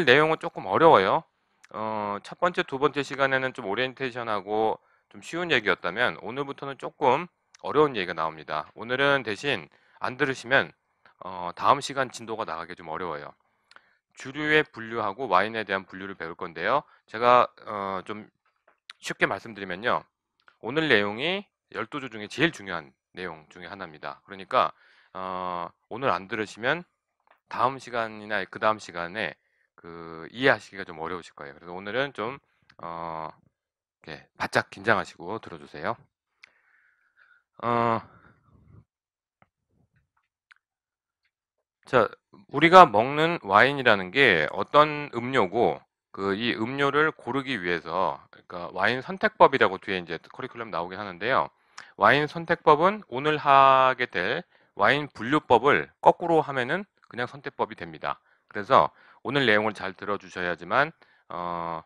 오늘 내용은 조금 어려워요. 어, 첫 번째, 두 번째 시간에는 좀 오리엔테이션하고 좀 쉬운 얘기였다면 오늘부터는 조금 어려운 얘기가 나옵니다. 오늘은 대신 안 들으시면 어, 다음 시간 진도가 나가기 좀 어려워요. 주류의 분류하고 와인에 대한 분류를 배울 건데요. 제가 어, 좀 쉽게 말씀드리면요. 오늘 내용이 12조 중에 제일 중요한 내용 중에 하나입니다. 그러니까 어, 오늘 안 들으시면 다음 시간이나 그 다음 시간에 그 이해하시기가 좀 어려우실 거예요. 그래서 오늘은 좀 어, 이렇게 바짝 긴장하시고 들어주세요. 어, 자, 우리가 먹는 와인이라는 게 어떤 음료고 그 이 음료를 고르기 위해서 그러니까 와인 선택법이라고 뒤에 이제 커리큘럼 나오긴 하는데요. 와인 선택법은 오늘 하게 될 와인 분류법을 거꾸로 하면은 그냥 선택법이 됩니다. 그래서 오늘 내용을 잘 들어주셔야지만 어,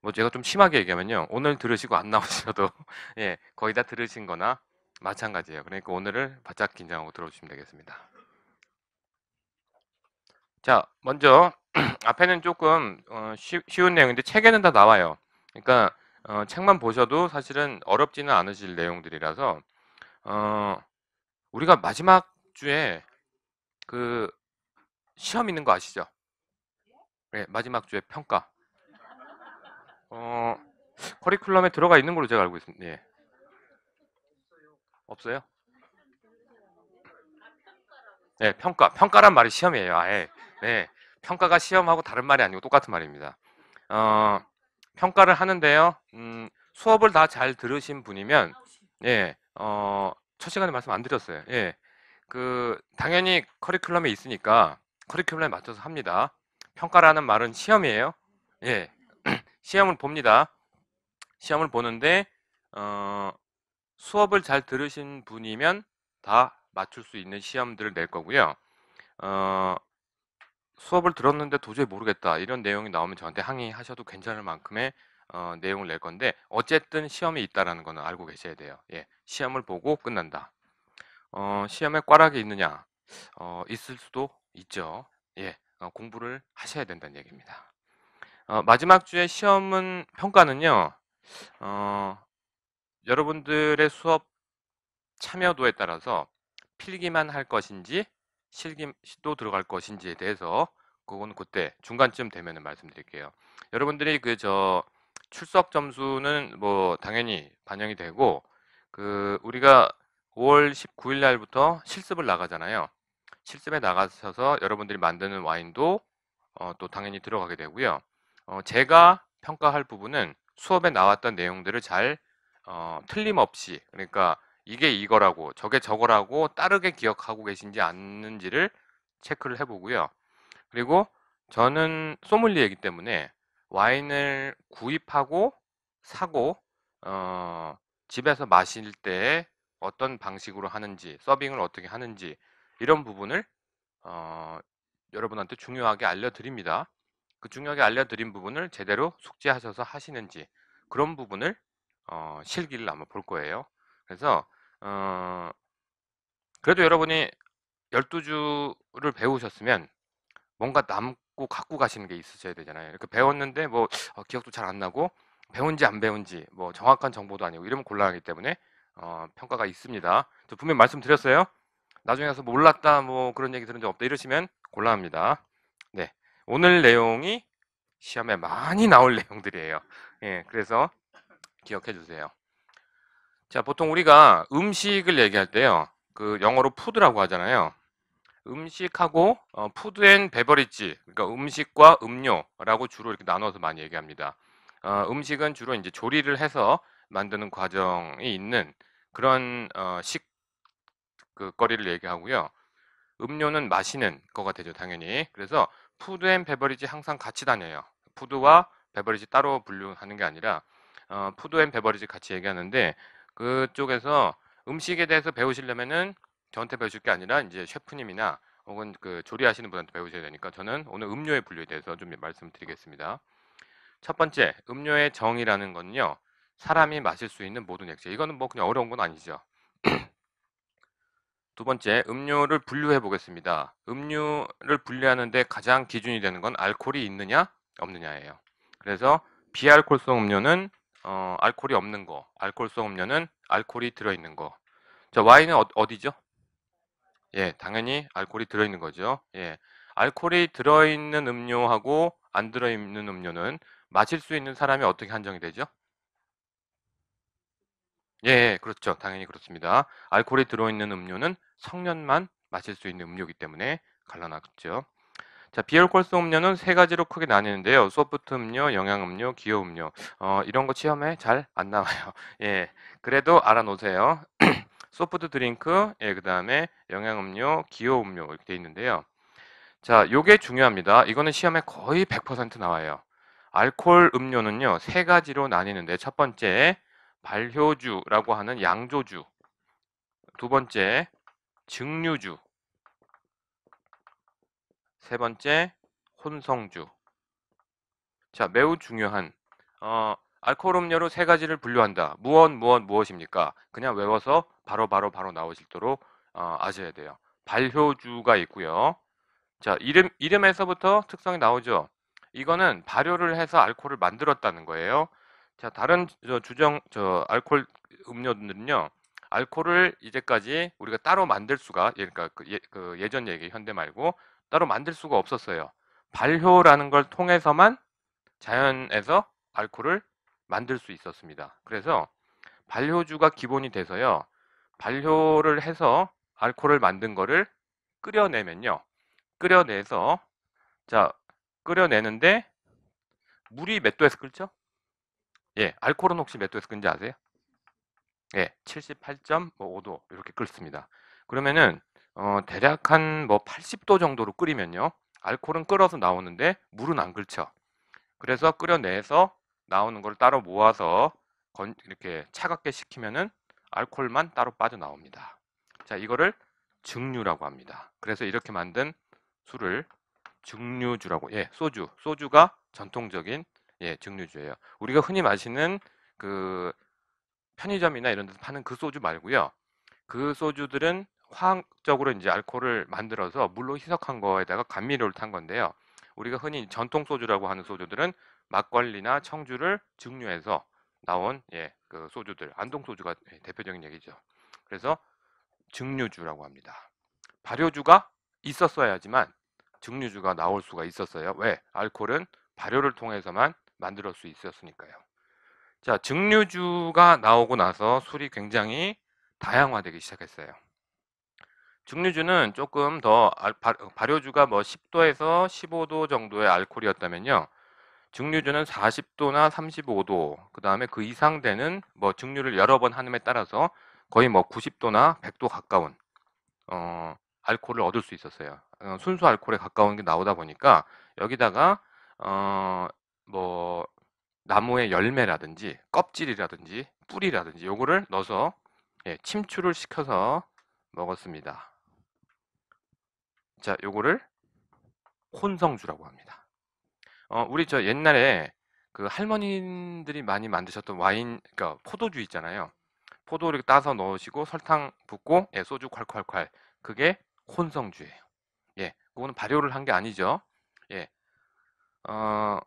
뭐 제가 좀 심하게 얘기하면요 오늘 들으시고 안 나오셔도 예 거의 다 들으신거나 마찬가지예요. 그러니까 오늘을 바짝 긴장하고 들어주시면 되겠습니다. 자 먼저 앞에는 조금 어, 쉬, 쉬운 내용인데 책에는 다 나와요. 그러니까 어, 책만 보셔도 사실은 어렵지는 않으실 내용들이라서 어, 우리가 마지막 주에 그 시험 있는 거 아시죠? 네, 마지막 주에 평가. 어, 커리큘럼에 들어가 있는 걸로 제가 알고 있습니다. 예. 없어요? 네, 평가. 평가란 말이 시험이에요. 아예. 네. 평가가 시험하고 다른 말이 아니고 똑같은 말입니다. 어, 평가를 하는데요. 음, 수업을 다 잘 들으신 분이면 예. 어, 첫 시간에 말씀 안 드렸어요. 예. 그 당연히 커리큘럼에 있으니까 커리큘럼에 맞춰서 합니다. 평가라는 말은 시험이에요. 예. 시험을 봅니다. 시험을 보는데 어, 수업을 잘 들으신 분이면 다 맞출 수 있는 시험들을 낼 거고요. 어, 수업을 들었는데 도저히 모르겠다 이런 내용이 나오면 저한테 항의하셔도 괜찮을 만큼의 어, 내용을 낼 건데 어쨌든 시험이 있다라는 거는 알고 계셔야 돼요. 예, 시험을 보고 끝난다. 어, 시험에 꽈락이 있느냐? 어, 있을 수도 있죠. 예, 어, 공부를 하셔야 된다는 얘기입니다. 어, 마지막 주에 시험은 평가는요. 어, 여러분들의 수업 참여도에 따라서 필기만 할 것인지 실기도 들어갈 것인지에 대해서 그건 그때 중간쯤 되면 말씀드릴게요. 여러분들이 그 저 출석 점수는 뭐 당연히 반영이 되고 그 우리가 5월 19일 날부터 실습을 나가잖아요. 실습에 나가셔서 여러분들이 만드는 와인도 어, 또 당연히 들어가게 되고요. 어, 제가 평가할 부분은 수업에 나왔던 내용들을 잘 어, 틀림없이 그러니까 이게 이거라고 저게 저거라고 따르게 기억하고 계신지 않는지를 체크를 해보고요. 그리고 저는 소믈리에이기 때문에 와인을 구입하고 사고 어, 집에서 마실 때 어떤 방식으로 하는지 서빙을 어떻게 하는지 이런 부분을 어, 여러분한테 중요하게 알려드립니다. 그 중요하게 알려드린 부분을 제대로 숙지하셔서 하시는지 그런 부분을 어, 실기를 아마 볼 거예요. 그래서 어, 그래도 여러분이 12주를 배우셨으면 뭔가 남고 갖고 가시는 게 있으셔야 되잖아요. 이렇게 배웠는데 뭐 어, 기억도 잘 안 나고 배운지 안 배운지 뭐 정확한 정보도 아니고 이러면 곤란하기 때문에 어, 평가가 있습니다. 저 분명히 말씀드렸어요. 나중에 가서 몰랐다 뭐 그런 얘기 들은 적 없다 이러시면 곤란합니다. 네. 오늘 내용이 시험에 많이 나올 내용들이에요. 예. 그래서 기억해 주세요. 자, 보통 우리가 음식을 얘기할 때요. 그 영어로 푸드라고 하잖아요. 음식하고 어, 푸드 앤 베버리지 그러니까 음식과 음료라고 주로 이렇게 나눠서 많이 얘기합니다. 어, 음식은 주로 이제 조리를 해서 만드는 과정이 있는 그런 어, 식그 거리를 얘기하고요. 음료는 마시는 거가 되죠, 당연히. 그래서 푸드 앤 베버리지 항상 같이 다녀요. 푸드와 베버리지 따로 분류하는 게 아니라 어, 푸드 앤 베버리지 같이 얘기하는데 그쪽에서 음식에 대해서 배우시려면은 저한테 배우실 게 아니라 이제 셰프님이나 혹은 그 조리하시는 분한테 배우셔야 되니까 저는 오늘 음료의 분류에 대해서 좀 말씀드리겠습니다. 첫 번째, 음료의 정이라는 건요. 사람이 마실 수 있는 모든 액체. 이거는 뭐 그냥 어려운 건 아니죠. 두 번째, 음료를 분류해 보겠습니다. 음료를 분류하는데 가장 기준이 되는 건 알코올이 있느냐, 없느냐예요. 그래서 비알콜성 음료는 어, 알코올이 없는 거, 알콜성 음료는 알코올이 들어있는 거. 자, 와인은 어, 디죠 예, 당연히 알코올이 들어있는 거죠. 예, 알코올이 들어있는 음료하고 안 들어있는 음료는 마실 수 있는 사람이 어떻게 한정이 되죠? 예, 그렇죠. 당연히 그렇습니다. 알코올이 들어있는 음료는 성년만 마실 수 있는 음료이기 때문에 갈라놨죠. 자, 비알콜올성 음료는 세 가지로 크게 나뉘는데요. 소프트 음료, 영양 음료, 기호 음료. 어, 이런 거 시험에 잘 안 나와요. 예. 그래도 알아놓으세요. 소프트 드링크, 예, 그다음에 영양 음료, 기호 음료 이렇게 돼 있는데요. 자, 요게 중요합니다. 이거는 시험에 거의 100% 나와요. 알콜 음료는요. 세 가지로 나뉘는데 첫 번째 발효주라고 하는 양조주. 두 번째, 증류주. 세 번째, 혼성주. 자, 매우 중요한 어, 알코올 음료로 세 가지를 분류한다. 무언, 무언, 무엇입니까? 그냥 외워서 바로바로 바로, 바로 나오실도록 어, 아셔야 돼요. 발효주가 있고요. 자, 이름 이름에서부터 특성이 나오죠. 이거는 발효를 해서 알코올을 만들었다는 거예요. 자, 다른 저 주정 저 알코올 음료들은요. 알코올을 이제까지 우리가 따로 만들 수가 예, 그러니까 그 예, 그 예전 얘기 현대 말고 따로 만들 수가 없었어요. 발효라는 걸 통해서만 자연에서 알코올을 만들 수 있었습니다. 그래서 발효주가 기본이 돼서요. 발효를 해서 알코올을 만든 거를 끓여내면요. 끓여내서 자 끓여내는데 물이 몇 도에서 끓죠? 예, 알코올은 혹시 몇 도에서 끈지 아세요? 예, 78.5도 뭐 이렇게 끓습니다. 그러면은 어, 대략 한 뭐 80도 정도로 끓이면요. 알코올은 끓어서 나오는데 물은 안 끓죠. 그래서 끓여내서 나오는 걸 따로 모아서 건, 이렇게 차갑게 식히면은 알코올만 따로 빠져나옵니다. 자, 이거를 증류라고 합니다. 그래서 이렇게 만든 술을 증류주라고. 예, 소주. 소주가 전통적인 예, 증류주예요. 우리가 흔히 마시는 그 편의점이나 이런 데서 파는 그 소주 말고요. 그 소주들은 화학적으로 이제 알코올을 만들어서 물로 희석한 거에다가 감미료를 탄 건데요. 우리가 흔히 전통 소주라고 하는 소주들은 막걸리나 청주를 증류해서 나온 예, 그 소주들 안동 소주가 예, 대표적인 얘기죠. 그래서 증류주라고 합니다. 발효주가 있었어야지만 증류주가 나올 수가 있었어요. 왜? 알코올은 발효를 통해서만 만들 수 있었으니까요. 자, 증류주가 나오고 나서 술이 굉장히 다양화되기 시작했어요. 증류주는 조금 더 어, 발효주가 뭐 10도에서 15도 정도의 알코올이었다면요. 증류주는 40도나 35도, 그다음에 그 이상 되는 뭐 증류를 여러 번 하음에 따라서 거의 뭐 90도나 100도 가까운 어 알코올을 얻을 수 있었어요. 어, 순수 알코올에 가까운 게 나오다 보니까 여기다가 어뭐 나무의 열매라든지 껍질이라든지 뿌리라든지 요거를 넣어서 예, 침출을 시켜서 먹었습니다. 자, 요거를 혼성주라고 합니다. 어, 우리 저 옛날에 그할머니들이 많이 만드셨던 와인, 그러니까 포도주 있잖아요. 포도를 따서 넣으시고 설탕 붓고 예, 소주 콸콸콸. 그게 혼성주예요. 예, 그거는 발효를 한 게 아니죠. 예, 어,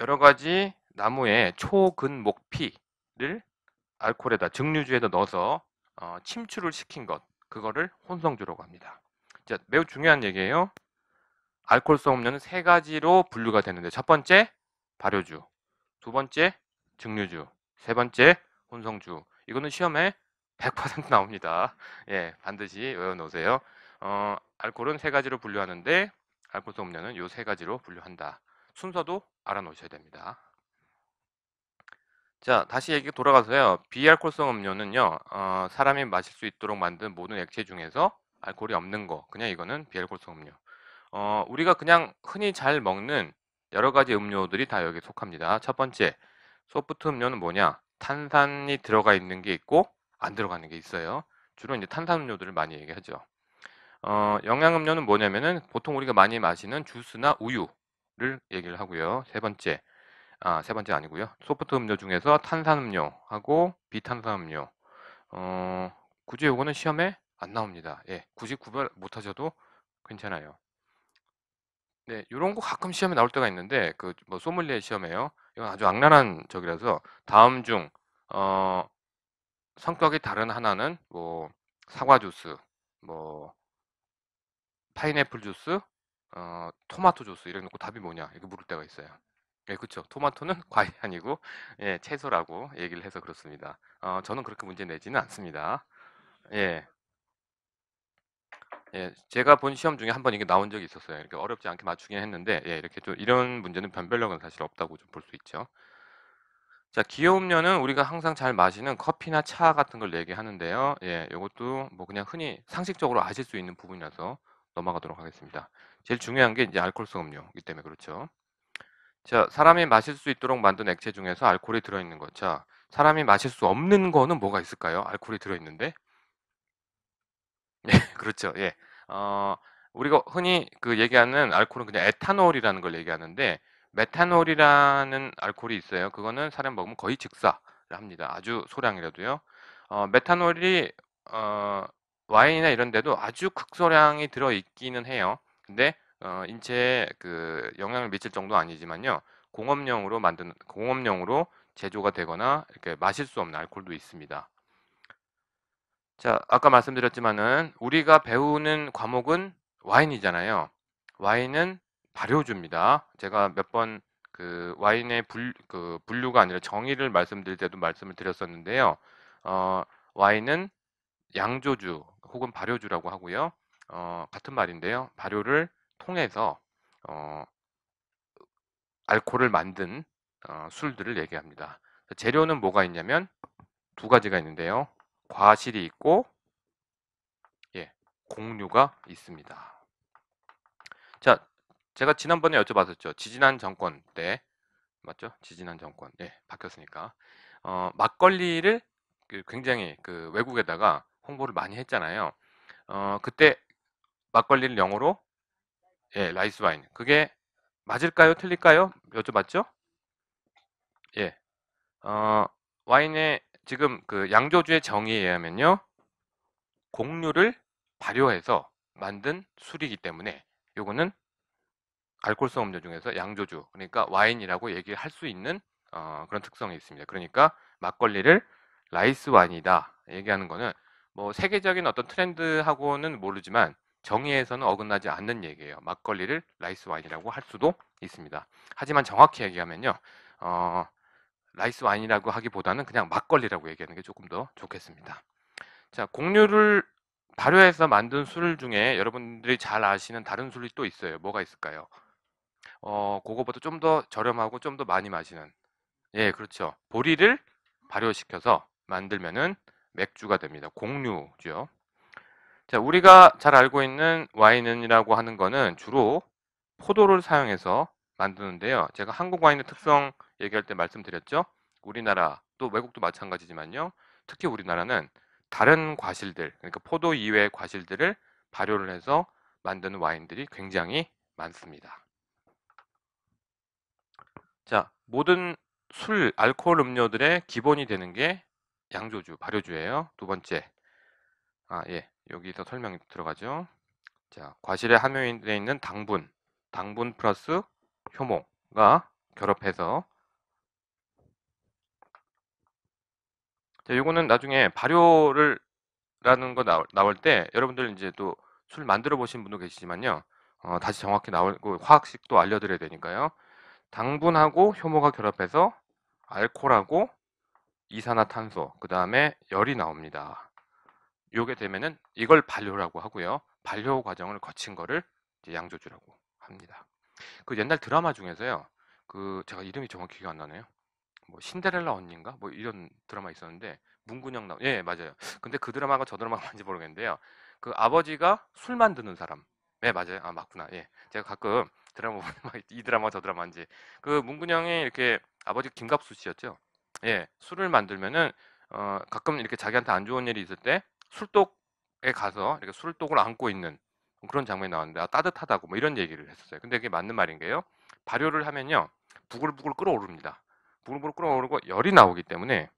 여러 가지 나무의 초근목피를 알코올에다 증류주에다 넣어서 어, 침출을 시킨 것 그거를 혼성주라고 합니다. 자, 매우 중요한 얘기예요. 알코올성 음료는 세 가지로 분류가 되는데 첫 번째 발효주, 두 번째 증류주, 세 번째 혼성주. 이거는 시험에 100% 나옵니다. 예, 반드시 외워놓으세요. 어, 알코올은 세 가지로 분류하는데 알코올성 음료는 요 세 가지로 분류한다. 순서도 알아놓으셔야 됩니다. 자, 다시 얘기 돌아가서요. 비알콜성 음료는요. 어, 사람이 마실 수 있도록 만든 모든 액체 중에서 알코올이 없는 거. 그냥 이거는 비알콜성 음료. 어, 우리가 그냥 흔히 잘 먹는 여러 가지 음료들이 다 여기에 속합니다. 첫 번째, 소프트 음료는 뭐냐? 탄산이 들어가 있는 게 있고 안 들어가는 게 있어요. 주로 이제 탄산 음료들을 많이 얘기하죠. 어, 영양 음료는 뭐냐면은 보통 우리가 많이 마시는 주스나 우유 를 얘기를 하고요. 세 번째, 아, 세 번째 아니고요. 소프트 음료 중에서 탄산음료하고 비탄산음료. 어, 굳이 요거는 시험에 안 나옵니다. 예, 굳이 구별 못 하셔도 괜찮아요. 네, 요런 거 가끔 시험에 나올 때가 있는데 그 뭐 소믈리에 시험에요. 이건 아주 악랄한 적이라서 다음 중 어, 성격이 다른 하나는 뭐 사과 주스, 뭐 파인애플 주스, 어, 토마토 주스 이렇게 놓고 답이 뭐냐 이렇게 물을 때가 있어요. 예, 그렇죠. 토마토는 과일 아니고 예, 채소라고 얘기를 해서 그렇습니다. 어, 저는 그렇게 문제 내지는 않습니다. 예. 예, 제가 본 시험 중에 한 번 이게 나온 적이 있었어요. 이렇게 어렵지 않게 맞추긴 했는데, 예, 이렇게 좀 이런 문제는 변별력은 사실 없다고 좀 볼 수 있죠. 자, 기호음료는 우리가 항상 잘 마시는 커피나 차 같은 걸 얘기하는데요. 예, 이것도 뭐 그냥 흔히 상식적으로 아실 수 있는 부분이라서 넘어가도록 하겠습니다. 제일 중요한 게 이제 알코올성 음료이기 때문에 그렇죠. 자, 사람이 마실 수 있도록 만든 액체 중에서 알코올이 들어있는 것. 자, 사람이 마실 수 없는 거는 뭐가 있을까요? 알코올이 들어있는데? 네, 그렇죠. 예. 어, 우리가 흔히 그 얘기하는 알코올은 그냥 에탄올이라는 걸 얘기하는데, 메탄올이라는 알코올이 있어요. 그거는 사람 먹으면 거의 즉사를 합니다. 아주 소량이라도요. 어, 메탄올이, 어, 와인이나 이런 데도 아주 극소량이 들어 있기는 해요. 근데 어, 인체에 그 영향을 미칠 정도 아니지만요. 공업용으로 만든 공업용으로 제조가 되거나 이렇게 마실 수 없는 알코올도 있습니다. 자, 아까 말씀드렸지만은 우리가 배우는 과목은 와인이잖아요. 와인은 발효주입니다. 제가 몇 번 그 와인의 분, 그 분류가 아니라 정의를 말씀드릴 때도 말씀을 드렸었는데요. 어, 와인은 양조주, 혹은 발효주라고 하고요. 어, 같은 말인데요. 발효를 통해서 어, 알코올을 만든 어, 술들을 얘기합니다. 재료는 뭐가 있냐면 두 가지가 있는데요. 과실이 있고 예, 공유가 있습니다. 자, 제가 지난번에 여쭤봤었죠. 지지난 정권 때 맞죠? 지지난 정권 예, 바뀌었으니까 어, 막걸리를 그 굉장히 그 외국에다가 홍보를 많이 했잖아요. 어, 그때 막걸리를 영어로 예, 라이스 와인. 그게 맞을까요? 틀릴까요? 여쭤봤죠? 예. 어, 와인의 지금 그 양조주의 정의에 의하면요. 곡류를 발효해서 만든 술이기 때문에 요거는 알코올성 음료 중에서 양조주 그러니까 와인이라고 얘기할 수 있는 어, 그런 특성이 있습니다. 그러니까 막걸리를 라이스 와인이다 얘기하는 거는 뭐 세계적인 어떤 트렌드하고는 모르지만 정의에서는 어긋나지 않는 얘기예요. 막걸리를 라이스 와인이라고 할 수도 있습니다. 하지만 정확히 얘기하면요. 어, 라이스 와인이라고 하기보다는 그냥 막걸리라고 얘기하는 게 조금 더 좋겠습니다. 자, 곡류를 발효해서 만든 술 중에 여러분들이 잘 아시는 다른 술이 또 있어요. 뭐가 있을까요? 어, 그거보다 좀 더 저렴하고 좀 더 많이 마시는. 예, 그렇죠. 보리를 발효시켜서 만들면은 맥주가 됩니다. 공류죠. 자, 우리가 잘 알고 있는 와인이라고 은 하는 거는 주로 포도를 사용해서 만드는데요. 제가 한국 와인의 특성 얘기할 때 말씀드렸죠. 우리나라 또 외국도 마찬가지지만요. 특히 우리나라는 다른 과실들, 그러니까 포도 이외의 과실들을 발효를 해서 만드는 와인들이 굉장히 많습니다. 자, 모든 술, 알코올 음료들의 기본이 되는 게 양조주, 발효주예요. 두 번째. 아, 예. 여기서 설명이 들어가죠. 자, 과실의 함유에 있는 당분, 당분 플러스 효모가 결합해서 자, 요거는 나중에 발효를 라는 거 나올, 나올 때 여러분들 이제 또 술 만들어 보신 분도 계시지만요. 어, 다시 정확히 나오고 화학식도 알려 드려야 되니까요. 당분하고 효모가 결합해서 알코올하고 이산화탄소, 그 다음에 열이 나옵니다. 요게 되면은 이걸 발효라고 하고요. 발효 과정을 거친 거를 양조주라고 합니다. 그 옛날 드라마 중에서요. 그 제가 이름이 정확히 기억 안 나네요. 뭐 신데렐라 언니인가 뭐 이런 드라마 있었는데 문근영 나. 오예 맞아요. 근데 그 드라마가 저 드라마가 뭔지 모르겠는데요. 그 아버지가 술 만드는 사람. 예 맞아요. 아 맞구나. 예 제가 가끔 드라마 보면 이 드라마 저 드라마인지 그 문근영이 이렇게 아버지 김갑수 씨였죠. 예, 술을 만들면은 어, 가끔 이렇게 자기한테 안 좋은 일이 있을 때 술독에 가서 이렇게 술독을 안고 있는 뭐 그런 장면이 나왔는데 아, 따뜻하다고 뭐 이런 얘기를 했었어요. 근데 이게 맞는 말인 게요. 발효를 하면요. 부글부글 끓어오릅니다. 부글부글 끓어오르고 열이 나오기 때문에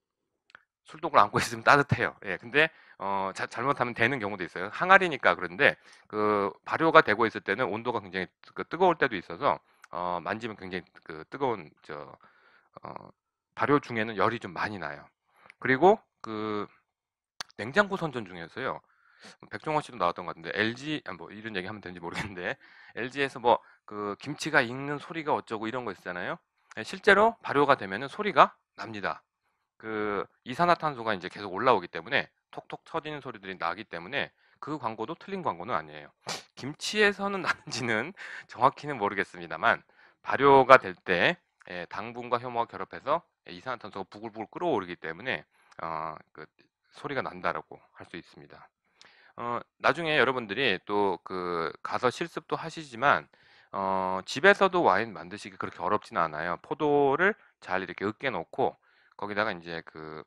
술독을 안고 있으면 따뜻해요. 예, 근데 어, 자, 잘못하면 되는 경우도 있어요. 항아리니까 그런데 그 발효가 되고 있을 때는 온도가 굉장히 그 뜨거울 때도 있어서 어, 만지면 굉장히 그 뜨거운 저 어, 발효 중에는 열이 좀 많이 나요. 그리고 그 냉장고 선전 중에서요. 뭐 백종원 씨도 나왔던 것 같은데 LG 아, 뭐 이런 얘기 하면 되는지 모르겠는데 LG에서 뭐 그 김치가 익는 소리가 어쩌고 이런 거 있잖아요. 예, 실제로 발효가 되면은 소리가 납니다. 그 이산화탄소가 이제 계속 올라오기 때문에 톡톡 쳐지는 소리들이 나기 때문에 그 광고도 틀린 광고는 아니에요. 김치에서는 나는지는 정확히는 모르겠습니다만 발효가 될때 예, 당분과 효모가 결합해서 예, 이산화탄소가 부글부글 끓어오르기 때문에 어, 그 소리가 난다라고 할 수 있습니다. 어, 나중에 여러분들이 또그 가서 실습도 하시지만 어, 집에서도 와인 만드시기 그렇게 어렵지는 않아요. 포도를 잘 이렇게 으깨 놓고 거기다가 이제 그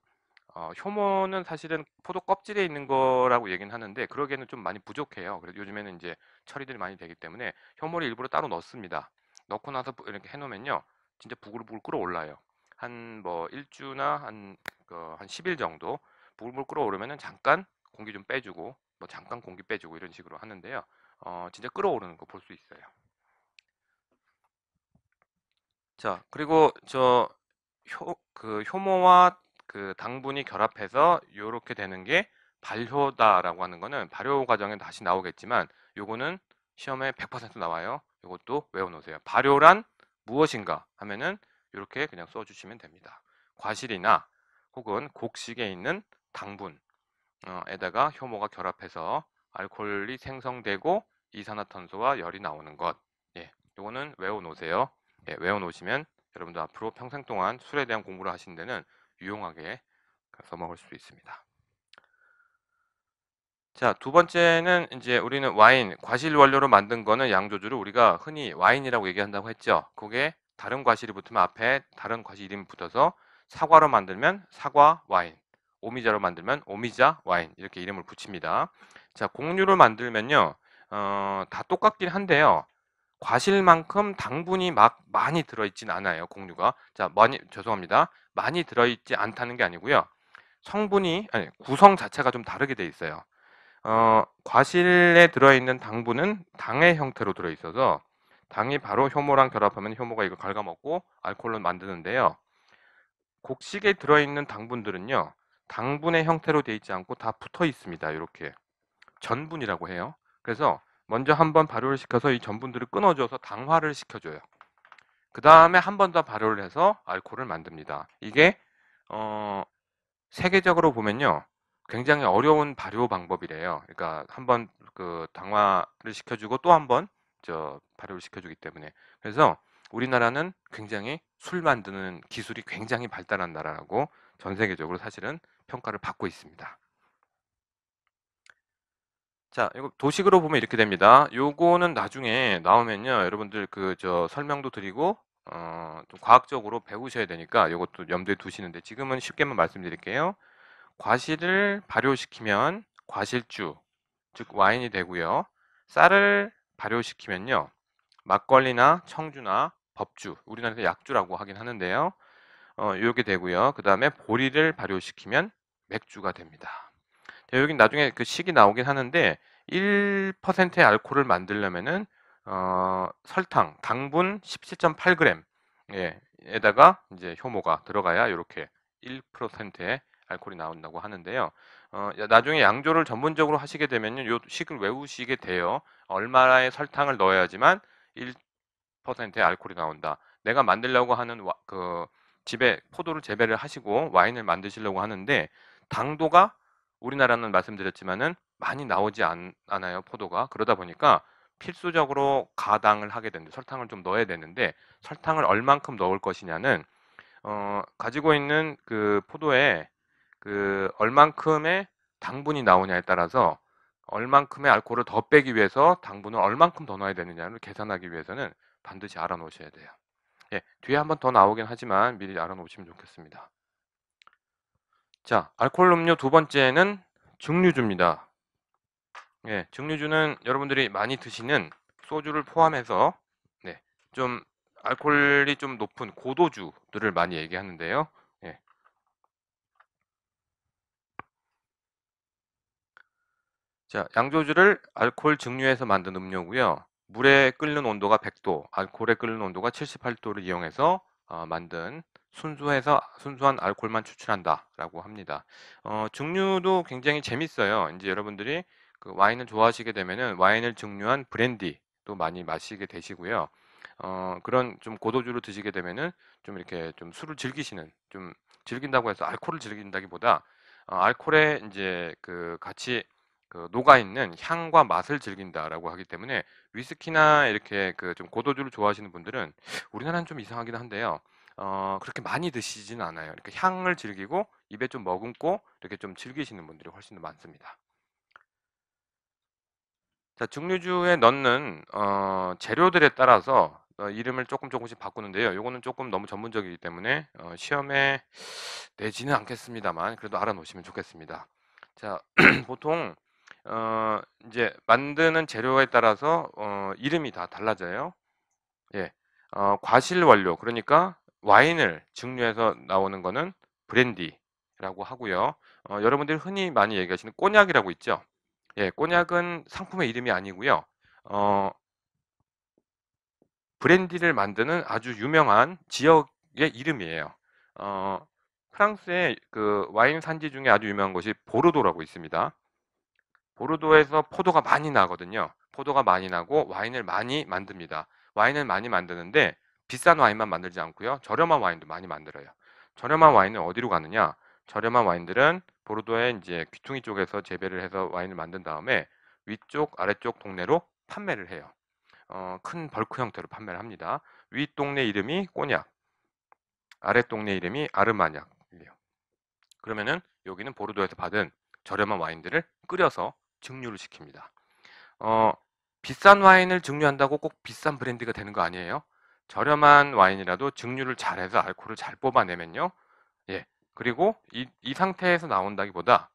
어, 효모는 사실은 포도 껍질에 있는 거라고 얘기는 하는데 그러기에는 좀 많이 부족해요. 그래서 요즘에는 이제 처리들이 많이 되기 때문에 효모를 일부러 따로 넣습니다. 넣고 나서 이렇게 해놓으면요, 진짜 부글부글 끓어올라요. 한뭐 일주나 한한 그 10일 정도 물불 끓어오르면은 잠깐 공기 좀 빼주고 뭐 잠깐 공기 빼주고 이런 식으로 하는데요. 어, 진짜 끓어오르는 거 볼 수 있어요. 자, 그리고 저 효, 그 효모와 그 당분이 결합해서 이렇게 되는 게 발효다라고 하는 거는 발효 과정에 다시 나오겠지만 요거는 시험에 100% 나와요. 요것도 외워 놓으세요. 발효란 무엇인가 하면은 이렇게 그냥 써주시면 됩니다. 과실이나 혹은 곡식에 있는 당분에다가 어, 효모가 결합해서 알코올이 생성되고 이산화탄소와 열이 나오는 것. 예, 요거는 외워놓으세요. 예, 외워놓으시면 여러분들 앞으로 평생 동안 술에 대한 공부를 하신 데는 유용하게 써먹을 수 있습니다. 자, 두 번째는 이제 우리는 와인, 과실 원료로 만든 거는 양조주를 우리가 흔히 와인이라고 얘기한다고 했죠. 그게 다른 과실이 붙으면 앞에 다른 과실 이름이 붙어서 사과로 만들면 사과 와인, 오미자로 만들면 오미자 와인 이렇게 이름을 붙입니다. 자, 곡류를 만들면요. 어, 다 똑같긴 한데요. 과실만큼 당분이 막 많이 들어있진 않아요. 곡류가. 자, 많이 죄송합니다. 많이 들어있지 않다는 게 아니고요. 성분이 아니 구성 자체가 좀 다르게 돼 있어요. 어, 과실에 들어있는 당분은 당의 형태로 들어있어서 당이 바로 효모랑 결합하면 효모가 이걸 갉아먹고 알코올로 만드는데요. 곡식에 들어있는 당분들은요. 당분의 형태로 되어 있지 않고 다 붙어 있습니다. 이렇게 전분이라고 해요. 그래서 먼저 한번 발효를 시켜서 이 전분들을 끊어줘서 당화를 시켜줘요. 그 다음에 한 번 더 발효를 해서 알코올을 만듭니다. 이게 어, 세계적으로 보면요. 굉장히 어려운 발효 방법이래요. 그러니까 한번 그 당화를 시켜주고 또한번 저 발효를 시켜주기 때문에 그래서 우리나라는 굉장히 술 만드는 기술이 굉장히 발달한 나라라고 전 세계적으로 사실은 평가를 받고 있습니다. 자, 이거 도식으로 보면 이렇게 됩니다. 요거는 나중에 나오면요. 여러분들 그 저 설명도 드리고 어, 좀 과학적으로 배우셔야 되니까 이것도 염두에 두시는데 지금은 쉽게만 말씀드릴게요. 과실을 발효시키면 과실주, 즉 와인이 되고요. 쌀을 발효시키면요. 막걸리나 청주나 법주, 우리나라에서 약주라고 하긴 하는데요. 어, 이렇게 되고요. 그 다음에 보리를 발효시키면 맥주가 됩니다. 여기 나중에 그 식이 나오긴 하는데 1%의 알코올을 만들려면은 어, 설탕, 당분 17.8g 예, 에다가 이제 효모가 들어가야 이렇게 1%의 알코올이 나온다고 하는데요. 어, 나중에 양조를 전문적으로 하시게 되면요. 요 식을 외우시게 돼요. 얼마의 설탕을 넣어야지만 1%의 알코올이 나온다. 내가 만들려고 하는 와, 그 집에 포도를 재배를 하시고 와인을 만드시려고 하는데 당도가 우리나라는 말씀드렸지만은 많이 나오지 않, 아요 포도가 그러다 보니까 필수적으로 가당을 하게 되는데 설탕을 좀 넣어야 되는데 설탕을 얼만큼 넣을 것이냐는 어, 가지고 있는 그 포도의 그 얼만큼의 당분이 나오냐에 따라서 얼만큼의 알코올을 더 빼기 위해서 당분을 얼만큼 더 넣어야 되느냐를 계산하기 위해서는 반드시 알아 놓으셔야 돼요. 예, 뒤에 한번 더 나오긴 하지만 미리 알아 놓으시면 좋겠습니다. 자, 알코올 음료 두 번째는 증류주입니다. 예, 증류주는 여러분들이 많이 드시는 소주를 포함해서 네, 좀 알코올이 좀 높은 고도주들을 많이 얘기하는데요. 자, 양조주를 알코올 증류해서 만든 음료고요. 물에 끓는 온도가 100도, 알코올에 끓는 온도가 78도를 이용해서 어, 만든 순수해서 순수한 알코올만 추출한다라고 합니다. 어, 증류도 굉장히 재밌어요. 이제 여러분들이 그 와인을 좋아하시게 되면은 와인을 증류한 브랜디도 많이 마시게 되시고요. 어, 그런 좀 고도주로 드시게 되면은 좀 이렇게 좀 술을 즐기시는 좀 즐긴다고 해서 알코올을 즐긴다기보다 어, 알코올에 이제 그 같이 그 녹아 있는 향과 맛을 즐긴다라고 하기 때문에 위스키나 네. 이렇게 그좀 고도주를 좋아하시는 분들은 우리나라는 좀 이상하긴 한데요. 어, 그렇게 많이 드시진 않아요. 이렇게 향을 즐기고 입에 좀 머금고 이렇게 좀 즐기시는 분들이 훨씬 더 많습니다. 자, 증류주에 넣는 어, 재료들에 따라서 어, 이름을 조금 조금씩 바꾸는데요. 요거는 조금 너무 전문적이기 때문에 어, 시험에 내지는 않겠습니다만 그래도 알아놓으시면 좋겠습니다. 자, 보통 어, 이제 만드는 재료에 따라서 어, 이름이 다 달라져요. 예, 어, 과실 원료 그러니까 와인을 증류해서 나오는 거는 브랜디라고 하고요. 어, 여러분들이 흔히 많이 얘기하시는 꼬냑이라고 있죠. 예, 꼬냑은 상품의 이름이 아니고요. 어, 브랜디를 만드는 아주 유명한 지역의 이름이에요. 어, 프랑스의 그 와인 산지 중에 아주 유명한 곳이 보르도라고 있습니다. 보르도에서 포도가 많이 나거든요. 포도가 많이 나고 와인을 많이 만듭니다. 와인을 많이 만드는데 비싼 와인만 만들지 않고요. 저렴한 와인도 많이 만들어요. 저렴한 와인은 어디로 가느냐? 저렴한 와인들은 보르도의 이제 귀퉁이 쪽에서 재배를 해서 와인을 만든 다음에 위쪽 아래쪽 동네로 판매를 해요. 어, 큰 벌크 형태로 판매를 합니다. 위 동네 이름이 꼬냑, 아래 동네 이름이 아르마냑이에요. 그러면은 여기는 보르도에서 받은 저렴한 와인들을 끓여서 증류를 시킵니다. 어, 비싼 와인을 증류한다고 꼭 비싼 브랜드가 되는 거 아니에요? 저렴한 와인이라도 증류를 잘해서 알코올을 잘 뽑아내면요. 예. 그리고 이, 이 상태에서 나온다기보다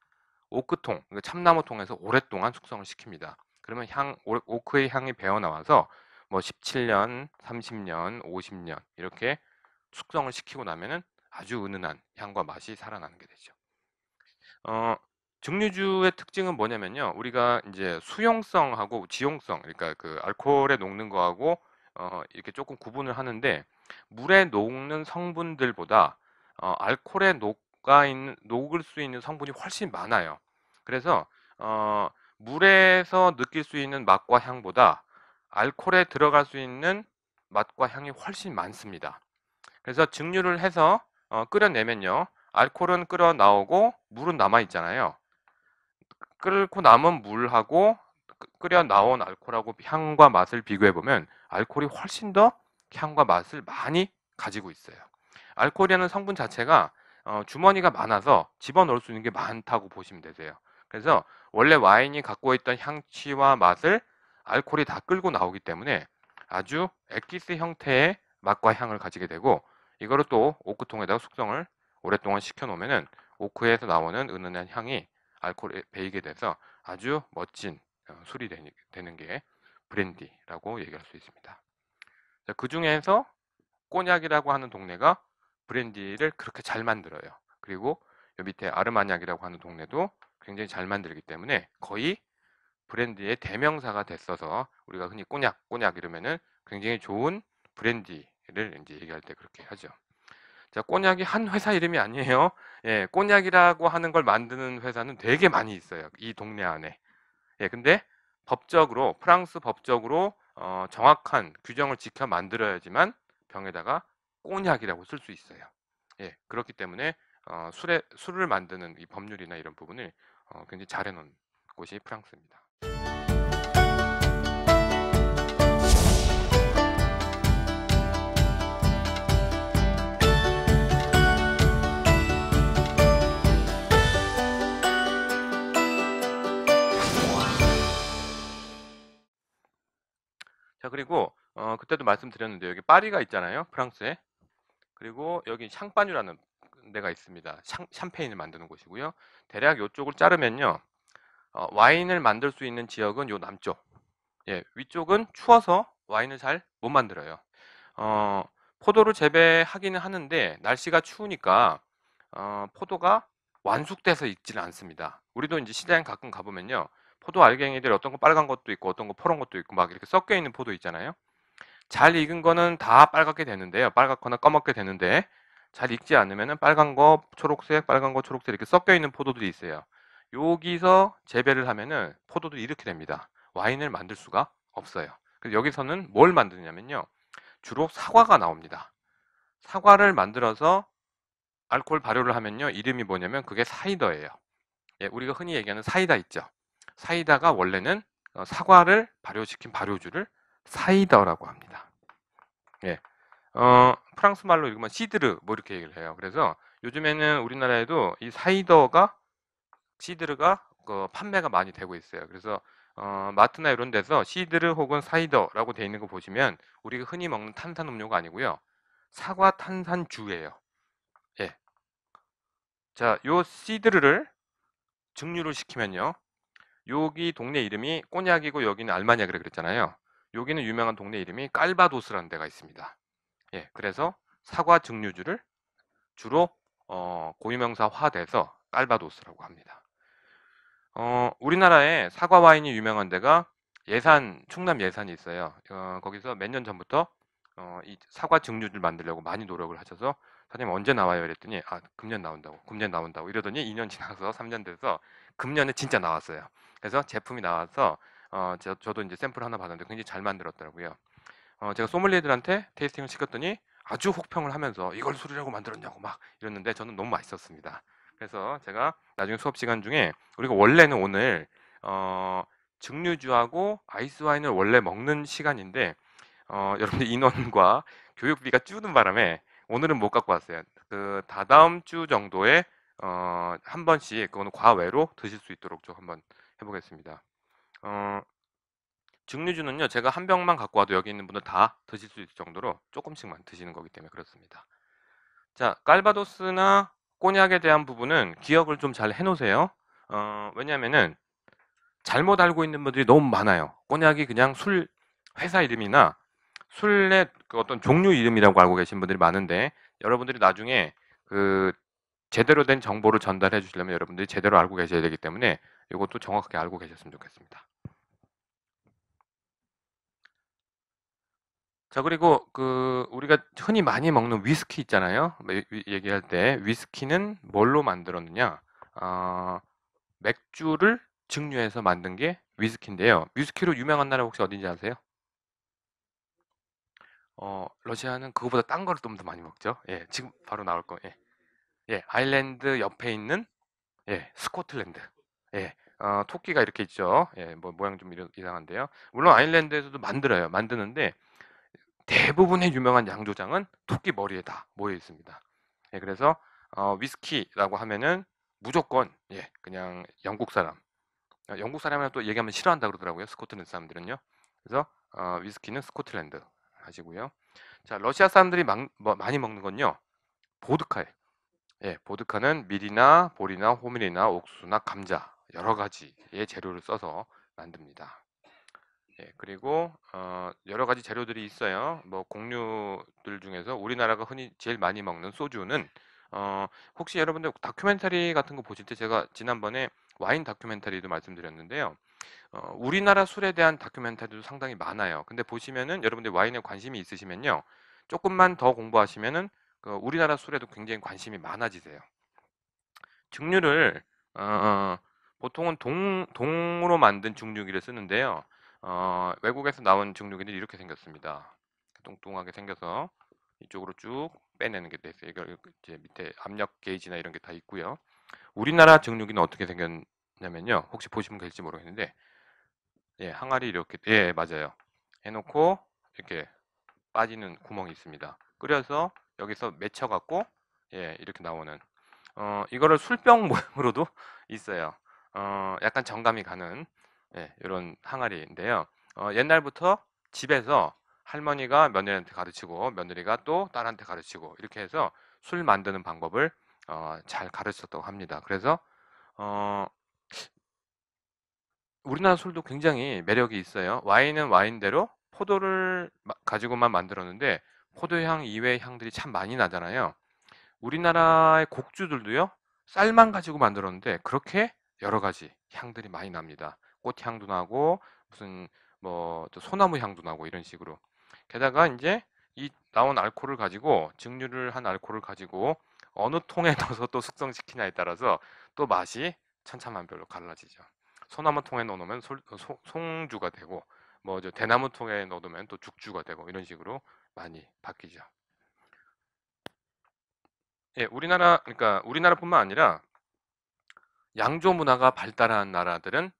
오크통, 그 참나무통에서 오랫동안 숙성을 시킵니다. 그러면 향, 오크의 향이 배어 나와서 뭐 17년, 30년, 50년 이렇게 숙성을 시키고 나면은 아주 은은한 향과 맛이 살아나는 게 되죠. 어, 증류주의 특징은 뭐냐면요. 우리가 이제 수용성하고 지용성, 그러니까 그 알코올에 녹는 거하고 어, 이렇게 조금 구분을 하는데 물에 녹는 성분들보다 어, 알코올에 녹아 있는 녹을 수 있는 성분이 훨씬 많아요. 그래서 어, 물에서 느낄 수 있는 맛과 향보다 알코올에 들어갈 수 있는 맛과 향이 훨씬 많습니다. 그래서 증류를 해서 어, 끓여내면요. 알코올은 끓어 나오고 물은 남아 있잖아요. 끓고 남은 물하고 끓여 나온 알코올하고 향과 맛을 비교해 보면 알코올이 훨씬 더 향과 맛을 많이 가지고 있어요. 알코올이라는 성분 자체가 어, 주머니가 많아서 집어넣을 수 있는 게 많다고 보시면 되세요. 그래서 원래 와인이 갖고 있던 향취와 맛을 알코올이 다 끌고 나오기 때문에 아주 액기스 형태의 맛과 향을 가지게 되고 이거를 또 오크통에다가 숙성을 오랫동안 시켜 놓으면 오크에서 나오는 은은한 향이 알코올에 배이게 돼서 아주 멋진 어, 술이 되는 게 브랜디라고 얘기할 수 있습니다. 그 중에서 꼬냑이라고 하는 동네가 브랜디를 그렇게 잘 만들어요. 그리고 요 밑에 아르마냑이라고 하는 동네도 굉장히 잘 만들기 때문에 거의 브랜디의 대명사가 됐어서 우리가 흔히 꼬냑, 꼬냑 이러면은 굉장히 좋은 브랜디를 이제 얘기할 때 그렇게 하죠. 자, 꼬냑이 한 회사 이름이 아니에요. 예, 꼬냑이라고 하는 걸 만드는 회사는 되게 많이 있어요. 이 동네 안에. 예, 근데 법적으로 프랑스 법적으로 어, 정확한 규정을 지켜 만들어야지만 병에다가 꼬냑이라고 쓸 수 있어요. 예, 그렇기 때문에 어, 술에, 술을 만드는 이 법률이나 이런 부분을 어, 굉장히 잘해놓은 곳이 프랑스입니다. 그리고 어, 그때도 말씀드렸는데 여기 파리가 있잖아요. 프랑스에. 그리고 여기 샹파뉴라는 데가 있습니다. 샴, 샴페인을 만드는 곳이고요. 대략 이쪽을 자르면요. 어, 와인을 만들 수 있는 지역은 요 남쪽. 예, 위쪽은 추워서 와인을 잘 못 만들어요. 어, 포도를 재배하기는 하는데 날씨가 추우니까 어, 포도가 완숙돼서 있지는 않습니다. 우리도 이제 시장 에 가끔 가보면요. 포도 알갱이들 어떤 거 빨간 것도 있고 어떤 거 파란 것도 있고 막 이렇게 섞여 있는 포도 있잖아요. 잘 익은 거는 다 빨갛게 되는데요. 빨갛거나 까 검게 되는데 잘 익지 않으면 빨간 거 초록색, 빨간 거 초록색 이렇게 섞여 있는 포도들이 있어요. 여기서 재배를 하면은 포도들이 이렇게 됩니다. 와인을 만들 수가 없어요. 여기서는 뭘 만드냐면요. 주로 사과가 나옵니다. 사과를 만들어서 알코올 발효를 하면요. 이름이 뭐냐면 그게 사이더예요. 예, 우리가 흔히 얘기하는 사이다 있죠. 사이다가 원래는 어, 사과를 발효시킨 발효주를 사이더라고 합니다. 예. 어, 프랑스 말로 읽으면 시드르 뭐 이렇게 얘기를 해요. 그래서 요즘에는 우리나라에도 이 사이더가 시드르가 그 판매가 많이 되고 있어요. 그래서 어, 마트나 이런 데서 시드르 혹은 사이더라고 돼 있는 거 보시면 우리가 흔히 먹는 탄산 음료가 아니고요. 사과 탄산주예요. 예. 자, 요 시드르를 증류를 시키면요. 여기 동네 이름이 꼬냑이고 여기는 알마냐 그래 그랬잖아요. 여기는 유명한 동네 이름이 깔바도스라는 데가 있습니다. 예, 그래서 사과 증류주를 주로 어, 고유명사화돼서 깔바도스라고 합니다. 어, 우리나라에 사과 와인이 유명한 데가 예산 충남 예산이 있어요. 어, 거기서 몇 년 전부터 어, 이 사과 증류주를 만들려고 많이 노력을 하셔서 사장님 언제 나와요? 이랬더니 아 금년 나온다고 금년 나온다고 이러더니 2년 지나서 3년 돼서 금년에 진짜 나왔어요. 그래서 제품이 나와서 어, 저, 저도 이제 샘플 하나 받았는데 굉장히 잘 만들었더라고요. 어, 제가 소믈리에들한테 테이스팅을 시켰더니 아주 혹평을 하면서 이걸 술이라고 만들었냐고 막 이랬는데 저는 너무 맛있었습니다. 그래서 제가 나중에 수업 시간 중에 우리가 원래는 오늘 어, 증류주하고 아이스 와인을 원래 먹는 시간인데 어, 여러분들 인원과 교육비가 줄는 바람에 오늘은 못 갖고 왔어요. 그 다다음 주 정도에 어, 한 번씩 그거는 과외로 드실 수 있도록 좀 한번 해보겠습니다. 어, 증류주는요, 제가 한 병만 갖고 와도 여기 있는 분들 다 드실 수 있을 정도로 조금씩만 드시는 거기 때문에 그렇습니다. 자, 깔바도스나 꼬냑에 대한 부분은 기억을 좀 잘 해놓으세요. 어, 왜냐면은 잘못 알고 있는 분들이 너무 많아요. 꼬냑이 그냥 술 회사 이름이나 술의 그 어떤 종류 이름이라고 알고 계신 분들이 많은데 여러분들이 나중에 그 제대로 된 정보를 전달해 주시려면 여러분들이 제대로 알고 계셔야 되기 때문에 이것도 정확하게 알고 계셨으면 좋겠습니다. 자 그리고 그 우리가 흔히 많이 먹는 위스키 있잖아요. 얘기할 때 위스키는 뭘로 만들었느냐? 어, 맥주를 증류해서 만든 게 위스키인데요. 위스키로 유명한 나라 혹시 어딘지 아세요? 어, 러시아는 그거보다 딴 거를 좀 더 많이 먹죠. 예, 지금 바로 나올 거. 예, 예, 아일랜드 옆에 있는 예, 스코틀랜드. 예, 어, 토끼가 이렇게 있죠. 예, 뭐 모양 좀 이상한데요. 물론 아일랜드에서도 만들어요. 만드는데 대부분의 유명한 양조장은 토끼 머리에 다 모여 있습니다. 예, 그래서 어, 위스키라고 하면은 무조건 예, 그냥 영국 사람. 어, 영국 사람이라 또 얘기하면 싫어한다 그러더라고요. 스코틀랜드 사람들은요. 그래서 어, 위스키는 스코틀랜드 하시고요. 자, 러시아 사람들이 막, 뭐, 많이 먹는 건요. 보드카예요. 예, 보드카는 밀이나 보리나 호밀이나 옥수수나 감자 여러 가지의 재료를 써서 만듭니다. 예, 그리고 어, 여러 가지 재료들이 있어요. 뭐공유들 중에서 우리나라가 흔히 제일 많이 먹는 소주는 어, 혹시 여러분들 다큐멘터리 같은 거 보실 때 제가 지난번에 와인 다큐멘터리도 말씀드렸는데요. 어, 우리나라 술에 대한 다큐멘터리도 상당히 많아요. 근데 보시면은 여러분들 와인에 관심이 있으시면요. 조금만 더 공부하시면은 그 우리나라 술에도 굉장히 관심이 많아지세요. 증류를 어, 어, 어 보통은 동, 동으로 만든 중류기를 쓰는데요. 어, 외국에서 나온 중류기들이 이렇게 생겼습니다. 뚱뚱하게 생겨서 이쪽으로 쭉 빼내는 게됐어요 이걸 이제 밑에 압력 게이지나 이런 게 다 있고요. 우리나라 증류기는 어떻게 생겼냐면요. 혹시 보시면 될지 모르겠는데, 예, 항아리 이렇게, 예, 맞아요. 해놓고, 이렇게 빠지는 구멍이 있습니다. 끓여서 여기서 맺혀갖고, 예, 이렇게 나오는. 어, 이거를 술병 모양으로도 있어요. 어, 약간 정감이 가는 예, 이런 항아리인데요. 어, 옛날부터 집에서 할머니가 며느리한테 가르치고 며느리가 또 딸한테 가르치고 이렇게 해서 술 만드는 방법을 어, 잘 가르쳤다고 합니다. 그래서 어, 우리나라 술도 굉장히 매력이 있어요. 와인은 와인대로 포도를 가지고만 만들었는데 포도향 이외의 향들이 참 많이 나잖아요. 우리나라의 곡주들도요. 쌀만 가지고 만들었는데 그렇게 여러 가지 향들이 많이 납니다. 꽃향도 나고 무슨 뭐 소나무 향도 나고 이런 식으로 게다가 이제 이 나온 알코올을 가지고 증류를 한 알코올을 가지고 어느 통에 넣어서 또 숙성시키냐에 따라서 또 맛이 천차만별로 갈라지죠. 소나무 통에 넣어놓으면 솔, 소, 어, 송주가 되고 뭐 저 대나무 통에 넣어두면 또 죽주가 되고 이런 식으로 많이 바뀌죠. 예, 우리나라 그러니까 우리나라뿐만 아니라 양조 문화가 발달한 나라들은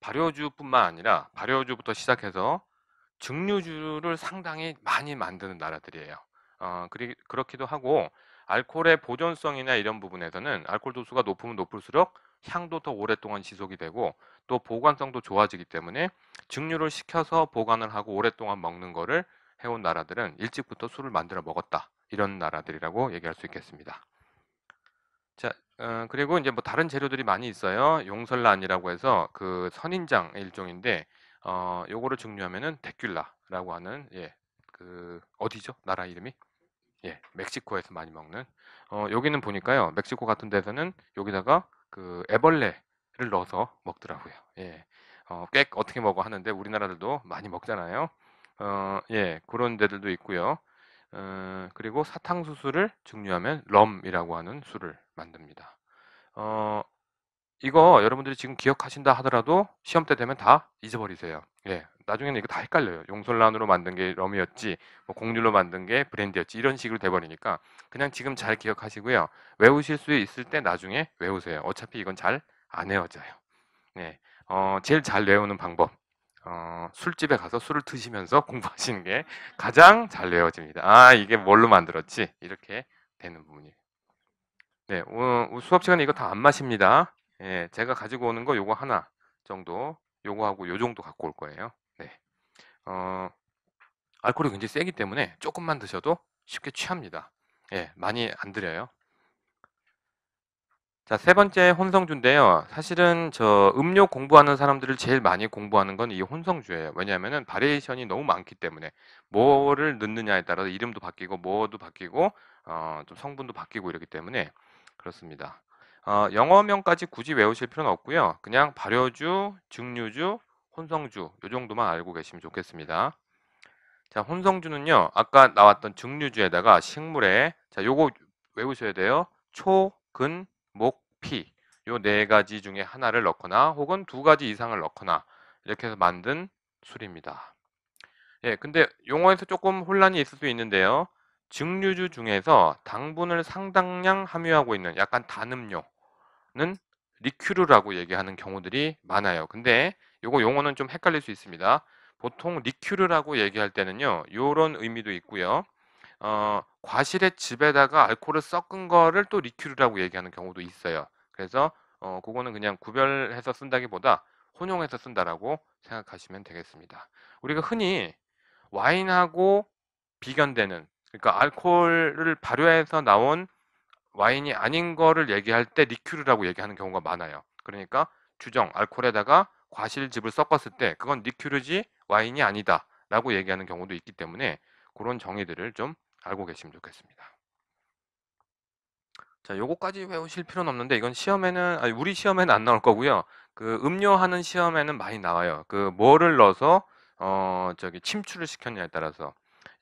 발효주뿐만 아니라 발효주부터 시작해서 증류주를 상당히 많이 만드는 나라들이에요. 어, 그리, 그렇기도 하고 알코올의 보존성이나 이런 부분에서는 알코올 도수가 높으면 높을수록 향도 더 오랫동안 지속이 되고 또 보관성도 좋아지기 때문에 증류를 시켜서 보관을 하고 오랫동안 먹는 거를 해온 나라들은 일찍부터 술을 만들어 먹었다. 이런 나라들이라고 얘기할 수 있겠습니다. 자, 어, 그리고 이제뭐 다른 재료들이 많이 있어요. 용설란이라고 해서 그 선인장 일종인데 어 요거를 증류하면은 데큘라라고 하는 예. 그 어디죠? 나라 이름이? 예. 멕시코에서 많이 먹는. 어 여기는 보니까요. 멕시코 같은 데서는 여기다가 그 애벌레를 넣어서 먹더라고요. 예. 어, 꽤 어떻게 먹어 하는데 우리나라들도 많이 먹잖아요. 어, 예, 그런 데들도 있고요. 어, 그리고 사탕수수를 증류하면 럼이라고 하는 술을 만듭니다. 어, 이거 여러분들이 지금 기억하신다 하더라도 시험 때 되면 다 잊어버리세요. 예. 나중에는 이거 다 헷갈려요. 용솔란으로 만든 게 럼이었지, 뭐 공률로 만든 게 브랜드였지 이런 식으로 돼버리니까 그냥 지금 잘 기억하시고요. 외우실 수 있을 때 나중에 외우세요. 어차피 이건 잘 안 외워져요. 네, 어, 제일 잘 외우는 방법. 어, 술집에 가서 술을 드시면서 공부하시는 게 가장 잘 외워집니다. 아, 이게 뭘로 만들었지? 이렇게 되는 부분이에요. 네, 어, 수업 시간에 이거 다 안 마십니다. 예, 제가 가지고 오는 거 요거 하나 정도, 요거하고 요 정도 갖고 올 거예요. 네. 어, 알코올이 굉장히 세기 때문에 조금만 드셔도 쉽게 취합니다. 예, 많이 안 드려요. 자, 세 번째 혼성주인데요. 사실은 저 음료 공부하는 사람들을 제일 많이 공부하는 건 이 혼성주예요. 왜냐하면 바리에이션이 너무 많기 때문에 뭐를 넣느냐에 따라서 이름도 바뀌고 뭐도 바뀌고 어, 좀 성분도 바뀌고 이러기 때문에 그렇습니다. 어, 영어명까지 굳이 외우실 필요는 없고요. 그냥 발효주, 증류주, 혼성주 요 정도만 알고 계시면 좋겠습니다. 자, 혼성주는요. 아까 나왔던 증류주에다가 식물에 자, 요거 외우셔야 돼요. 초, 근, 목, 피. 요 네 가지 중에 하나를 넣거나 혹은 두 가지 이상을 넣거나 이렇게 해서 만든 술입니다. 예, 근데 용어에서 조금 혼란이 있을 수 있는데요. 증류주 중에서 당분을 상당량 함유하고 있는 약간 단음료는 리큐르라고 얘기하는 경우들이 많아요. 근데 요거 용어는 좀 헷갈릴 수 있습니다. 보통 리큐르라고 얘기할 때는요. 요런 의미도 있고요. 어, 과실의 집에다가 알코올을 섞은 거를 또 리큐르라고 얘기하는 경우도 있어요. 그래서 어, 그거는 그냥 구별해서 쓴다기보다 혼용해서 쓴다라고 생각하시면 되겠습니다. 우리가 흔히 와인하고 비견되는 그러니까 알코올을 발효해서 나온 와인이 아닌 거를 얘기할 때 리큐르라고 얘기하는 경우가 많아요. 그러니까 주정 알코올에다가 과실즙을 섞었을 때 그건 리큐르지 와인이 아니다라고 얘기하는 경우도 있기 때문에 그런 정의들을 좀 알고 계시면 좋겠습니다. 자, 요거까지 외우실 필요는 없는데 이건 시험에는 아니, 우리 시험에는 안 나올 거고요. 그 음료하는 시험에는 많이 나와요. 그 뭐를 넣어서 어 저기 침출을 시켰냐에 따라서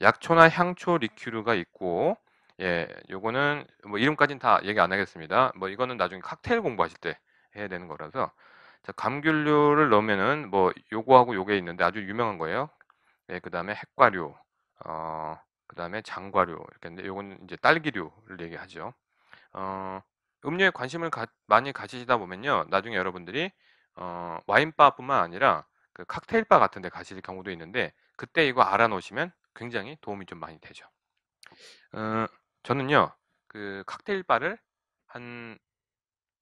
약초나 향초 리큐르가 있고 예, 요거는 뭐 이름까지는 다 얘기 안 하겠습니다. 뭐 이거는 나중에 칵테일 공부하실 때 해야 되는 거라서 자, 감귤류를 넣으면은 뭐 요거하고 요게 있는데 아주 유명한 거예요. 예, 그다음에 핵과류 어, 그다음에 장과류 이렇게 있는데 요거는 이제 딸기류를 얘기하죠. 어, 음료에 관심을 가, 많이 가지시다 보면요. 나중에 여러분들이 어, 와인바뿐만 아니라 그 칵테일바 같은 데 가실 경우도 있는데 그때 이거 알아 놓으시면 굉장히 도움이 좀 많이 되죠. 어, 저는요, 그 칵테일 바를 한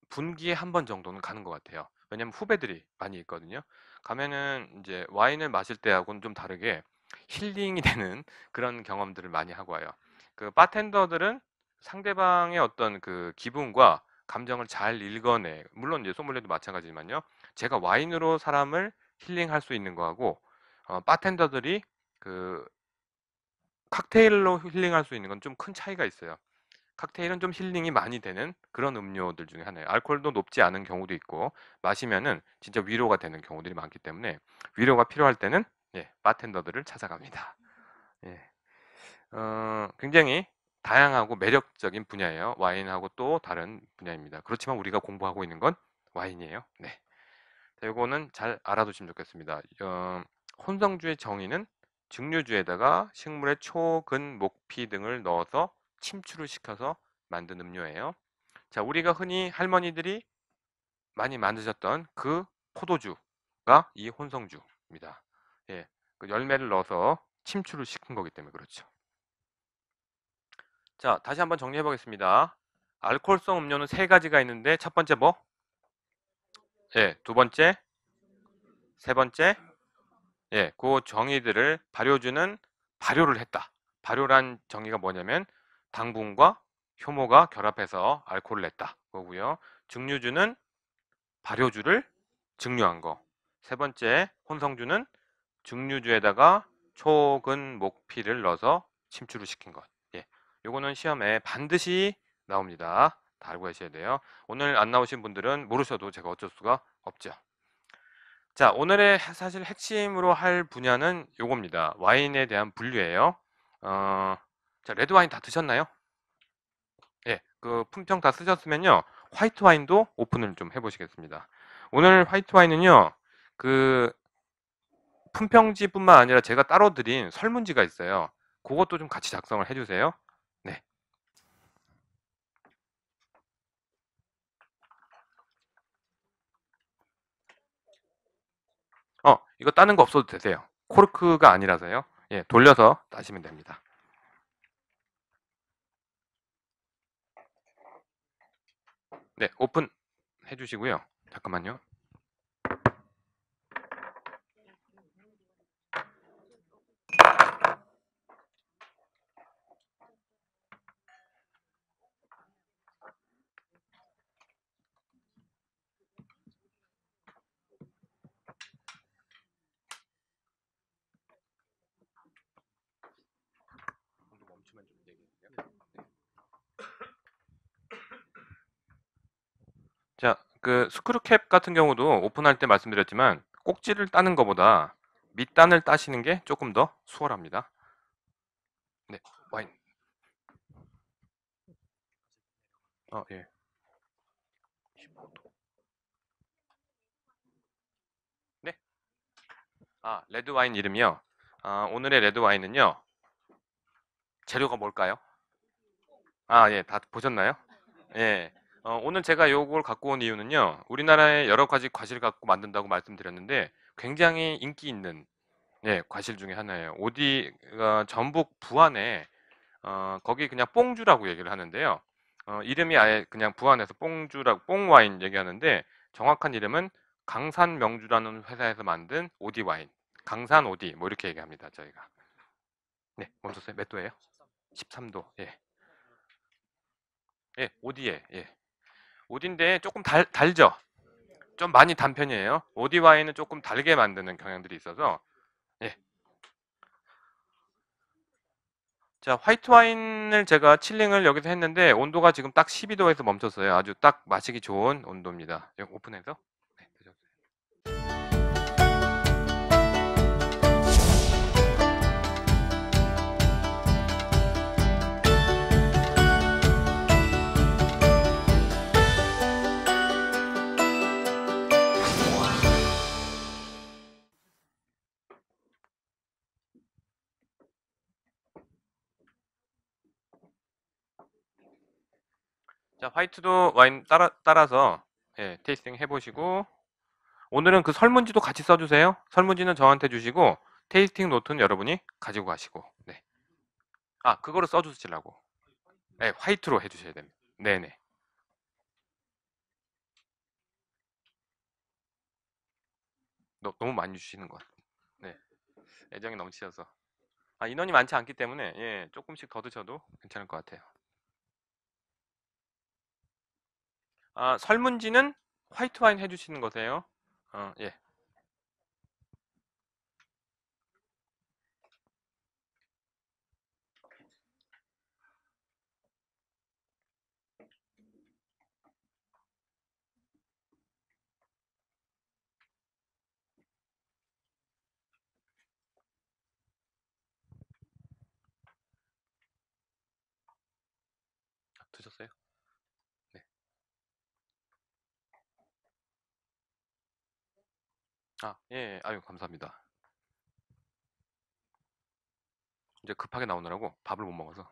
분기에 한 번 정도는 가는 것 같아요. 왜냐면 후배들이 많이 있거든요. 가면은 이제 와인을 마실 때하고는 좀 다르게 힐링이 되는 그런 경험들을 많이 하고 와요. 그 바텐더들은 상대방의 어떤 그 기분과 감정을 잘 읽어내. 물론 이제 소믈리에도 마찬가지지만요. 제가 와인으로 사람을 힐링할 수 있는 거하고 어, 바텐더들이 그 칵테일로 힐링할 수 있는 건 좀 큰 차이가 있어요. 칵테일은 좀 힐링이 많이 되는 그런 음료들 중에 하나예요. 알코올도 높지 않은 경우도 있고 마시면은 진짜 위로가 되는 경우들이 많기 때문에 위로가 필요할 때는 예, 바텐더들을 찾아갑니다. 예. 어, 굉장히 다양하고 매력적인 분야예요. 와인하고 또 다른 분야입니다. 그렇지만 우리가 공부하고 있는 건 와인이에요. 네. 자, 거는잘 알아두시면 좋겠습니다. 어, 혼성주의 정의는 증류주에다가 식물의 초근, 목피 등을 넣어서 침출을 시켜서 만든 음료예요. 자, 우리가 흔히 할머니들이 많이 만드셨던 그 포도주가 이 혼성주입니다. 예, 그 열매를 넣어서 침출을 시킨 거기 때문에 그렇죠. 자, 다시 한번 정리해 보겠습니다. 알코올성 음료는 세 가지가 있는데 첫 번째 뭐? 예, 두 번째, 세 번째, 예, 그 정의들을 발효주는 발효를 했다. 발효란 정의가 뭐냐면 당분과 효모가 결합해서 알코올을 냈다. 거고요. 증류주는 발효주를 증류한 거. 세 번째 혼성주는 증류주에다가 초근 목피를 넣어서 침출을 시킨 것. 예. 요거는 시험에 반드시 나옵니다. 다 알고 계셔야 돼요. 오늘 안 나오신 분들은 모르셔도 제가 어쩔 수가 없죠. 자, 오늘의 사실 핵심으로 할 분야는 요겁니다. 와인에 대한 분류예요. 어, 자, 레드 와인 다 드셨나요? 예, 그 품평 다 쓰셨으면요. 화이트 와인도 오픈을 좀 해보시겠습니다. 오늘 화이트 와인은요, 그 품평지뿐만 아니라 제가 따로 드린 설문지가 있어요. 그것도 좀 같이 작성을 해주세요. 이거 따는 거 없어도 되세요. 코르크가 아니라서요. 예, 돌려서 따시면 됩니다. 네, 오픈 해주시고요. 잠깐만요. 그 스크류캡 같은 경우도 오픈할 때 말씀드렸지만 꼭지를 따는 것보다 밑단을 따시는 게 조금 더 수월합니다. 네, 와인. 아, 예. 네. 아, 레드 와인 이름이요. 아, 오늘의 레드 와인은요. 재료가 뭘까요? 아, 예, 다 보셨나요? 예. 어, 오늘 제가 요걸 갖고 온 이유는요. 우리나라에 여러 가지 과실 을 갖고 만든다고 말씀드렸는데 굉장히 인기 있는 네, 과실 중에 하나예요. 어디 어, 전북 부안에 어, 거기 그냥 뽕주라고 얘기를 하는데요. 어, 이름이 아예 그냥 부안에서 뽕주라고 뽕와인 얘기하는데 정확한 이름은 강산 명주라는 회사에서 만든 오디 와인. 강산 오디 뭐 이렇게 얘기합니다. 저희가. 네, 멈췄어요. 몇 도예요? 13도. 예. 예, 오디에. 예. 오디인데 조금 달, 달죠? 좀 많이 단편이에요. 오디와인는 조금 달게 만드는 경향들이 있어서 예. 자 화이트 와인을 제가 칠링을 여기서 했는데 온도가 지금 딱 12도에서 멈췄어요. 아주 딱 마시기 좋은 온도입니다. 오픈해서 자, 화이트도 와인 따라, 따라서 예, 테이스팅 해보시고 오늘은 그 설문지도 같이 써주세요. 설문지는 저한테 주시고 테이스팅 노트는 여러분이 가지고 가시고 네. 아, 그거를 써주시라고 네, 예, 화이트로 해주셔야 됩니다. 네네. 너, 너무 많이 주시는 것 같아요. 네. 애정이 넘치셔서. 아, 인원이 많지 않기 때문에, 예, 조금씩 더 드셔도 괜찮을 것 같아요. 아, 설문지는 화이트 와인 해주시는 거세요. 어, 예. 드셨어요? 아, 예, 아유, 감사합니다. 이제 급하게 나오느라고 밥을 못 먹어서.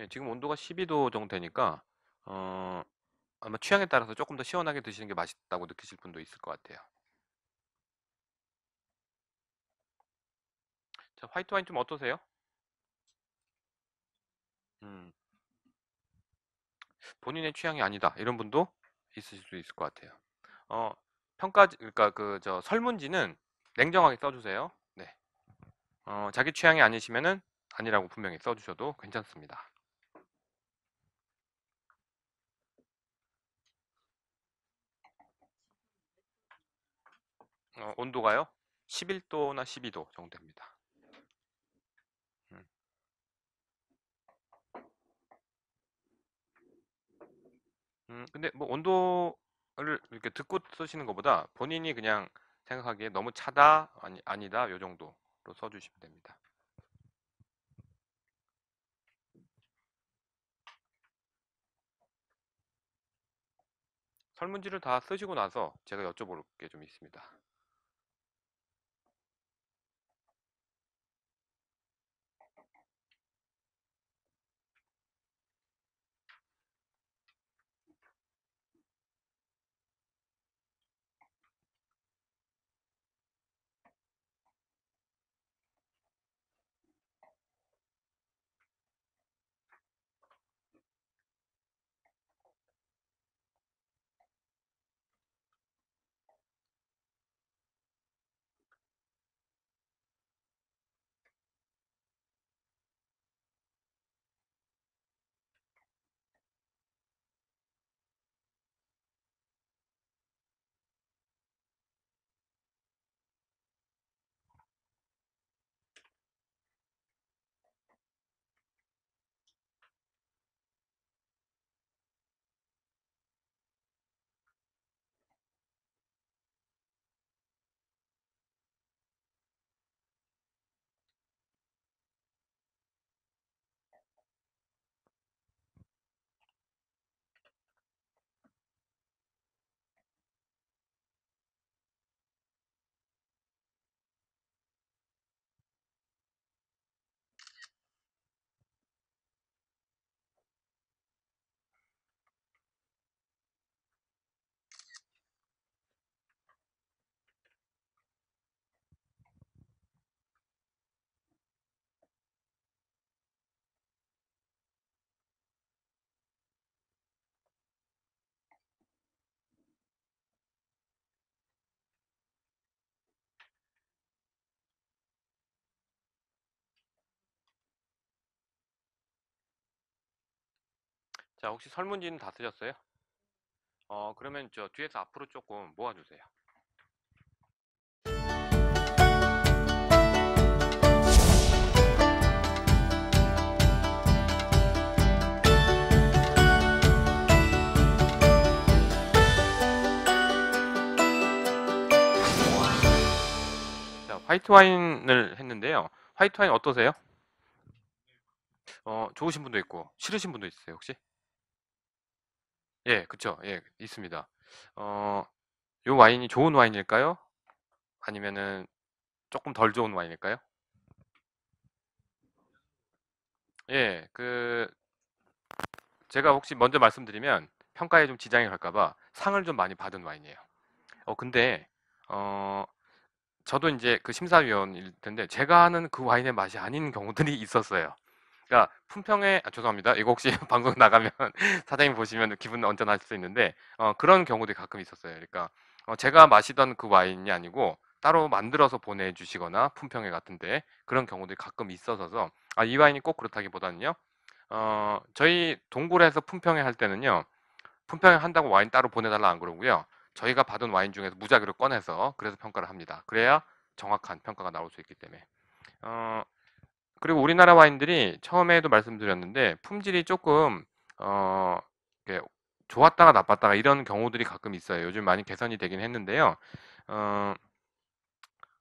예, 지금 온도가 12도 정도 되니까 어 아마 취향에 따라서 조금 더 시원하게 드시는 게 맛있다고 느끼실 분도 있을 것 같아요. 자 화이트 와인 좀 어떠세요? 음. 본인의 취향이 아니다 이런 분도 있으실 수 있을 것 같아요. 어 평가지 그러니까 그 저 설문지는 냉정하게 써 주세요. 네. 어 자기 취향이 아니시면은 아니라고 분명히 써 주셔도 괜찮습니다. 어, 온도가요? 11도나 12도 정도 됩니다. 음. 음, 근데 뭐 온도를 이렇게 듣고 쓰시는 것보다 본인이 그냥 생각하기에 너무 차다 아니 아니다 요 정도로 써주시면 됩니다. 설문지를 다 쓰시고 나서 제가 여쭤볼 게 좀 있습니다. 자 혹시 설문지는 다 쓰셨어요? 어 그러면 저 뒤에서 앞으로 조금 모아주세요 자 화이트 와인을 했는데요 화이트 와인 어떠세요? 어 좋으신 분도 있고 싫으신 분도 있어요 혹시? 예, 그쵸. 예, 있습니다. 어요 와인이 좋은 와인일까요? 아니면은 조금 덜 좋은 와인일까요? 예. 그 제가 혹시 먼저 말씀드리면 평가에 좀 지장이 갈까 봐 상을 좀 많이 받은 와인이에요. 어 근데 어 저도 인제 그 심사위원일 텐데 제가 아는 그 와인의 맛이 아닌 경우들이 있었어요. 그러니까 품평회 아, 죄송합니다. 이거 혹시 방송 나가면 사장님 보시면 기분 언짢아하수 있는데 어, 그런 경우들이 가끔 있었어요. 그러니까 어, 제가 마시던 그 와인이 아니고 따로 만들어서 보내주시거나 품평회 같은데 그런 경우들이 가끔 있어서 아, 이 와인이 꼭 그렇다기보다는요. 어, 저희 동굴에서 품평회 할 때는요. 품평회 한다고 와인 따로 보내달라 안 그러고요. 저희가 받은 와인 중에서 무작위로 꺼내서 그래서 평가를 합니다. 그래야 정확한 평가가 나올 수 있기 때문에 어, 그리고 우리나라 와인들이 처음에도 말씀드렸는데 품질이 조금 어 좋았다가 나빴다가 이런 경우들이 가끔 있어요. 요즘 많이 개선이 되긴 했는데요. 어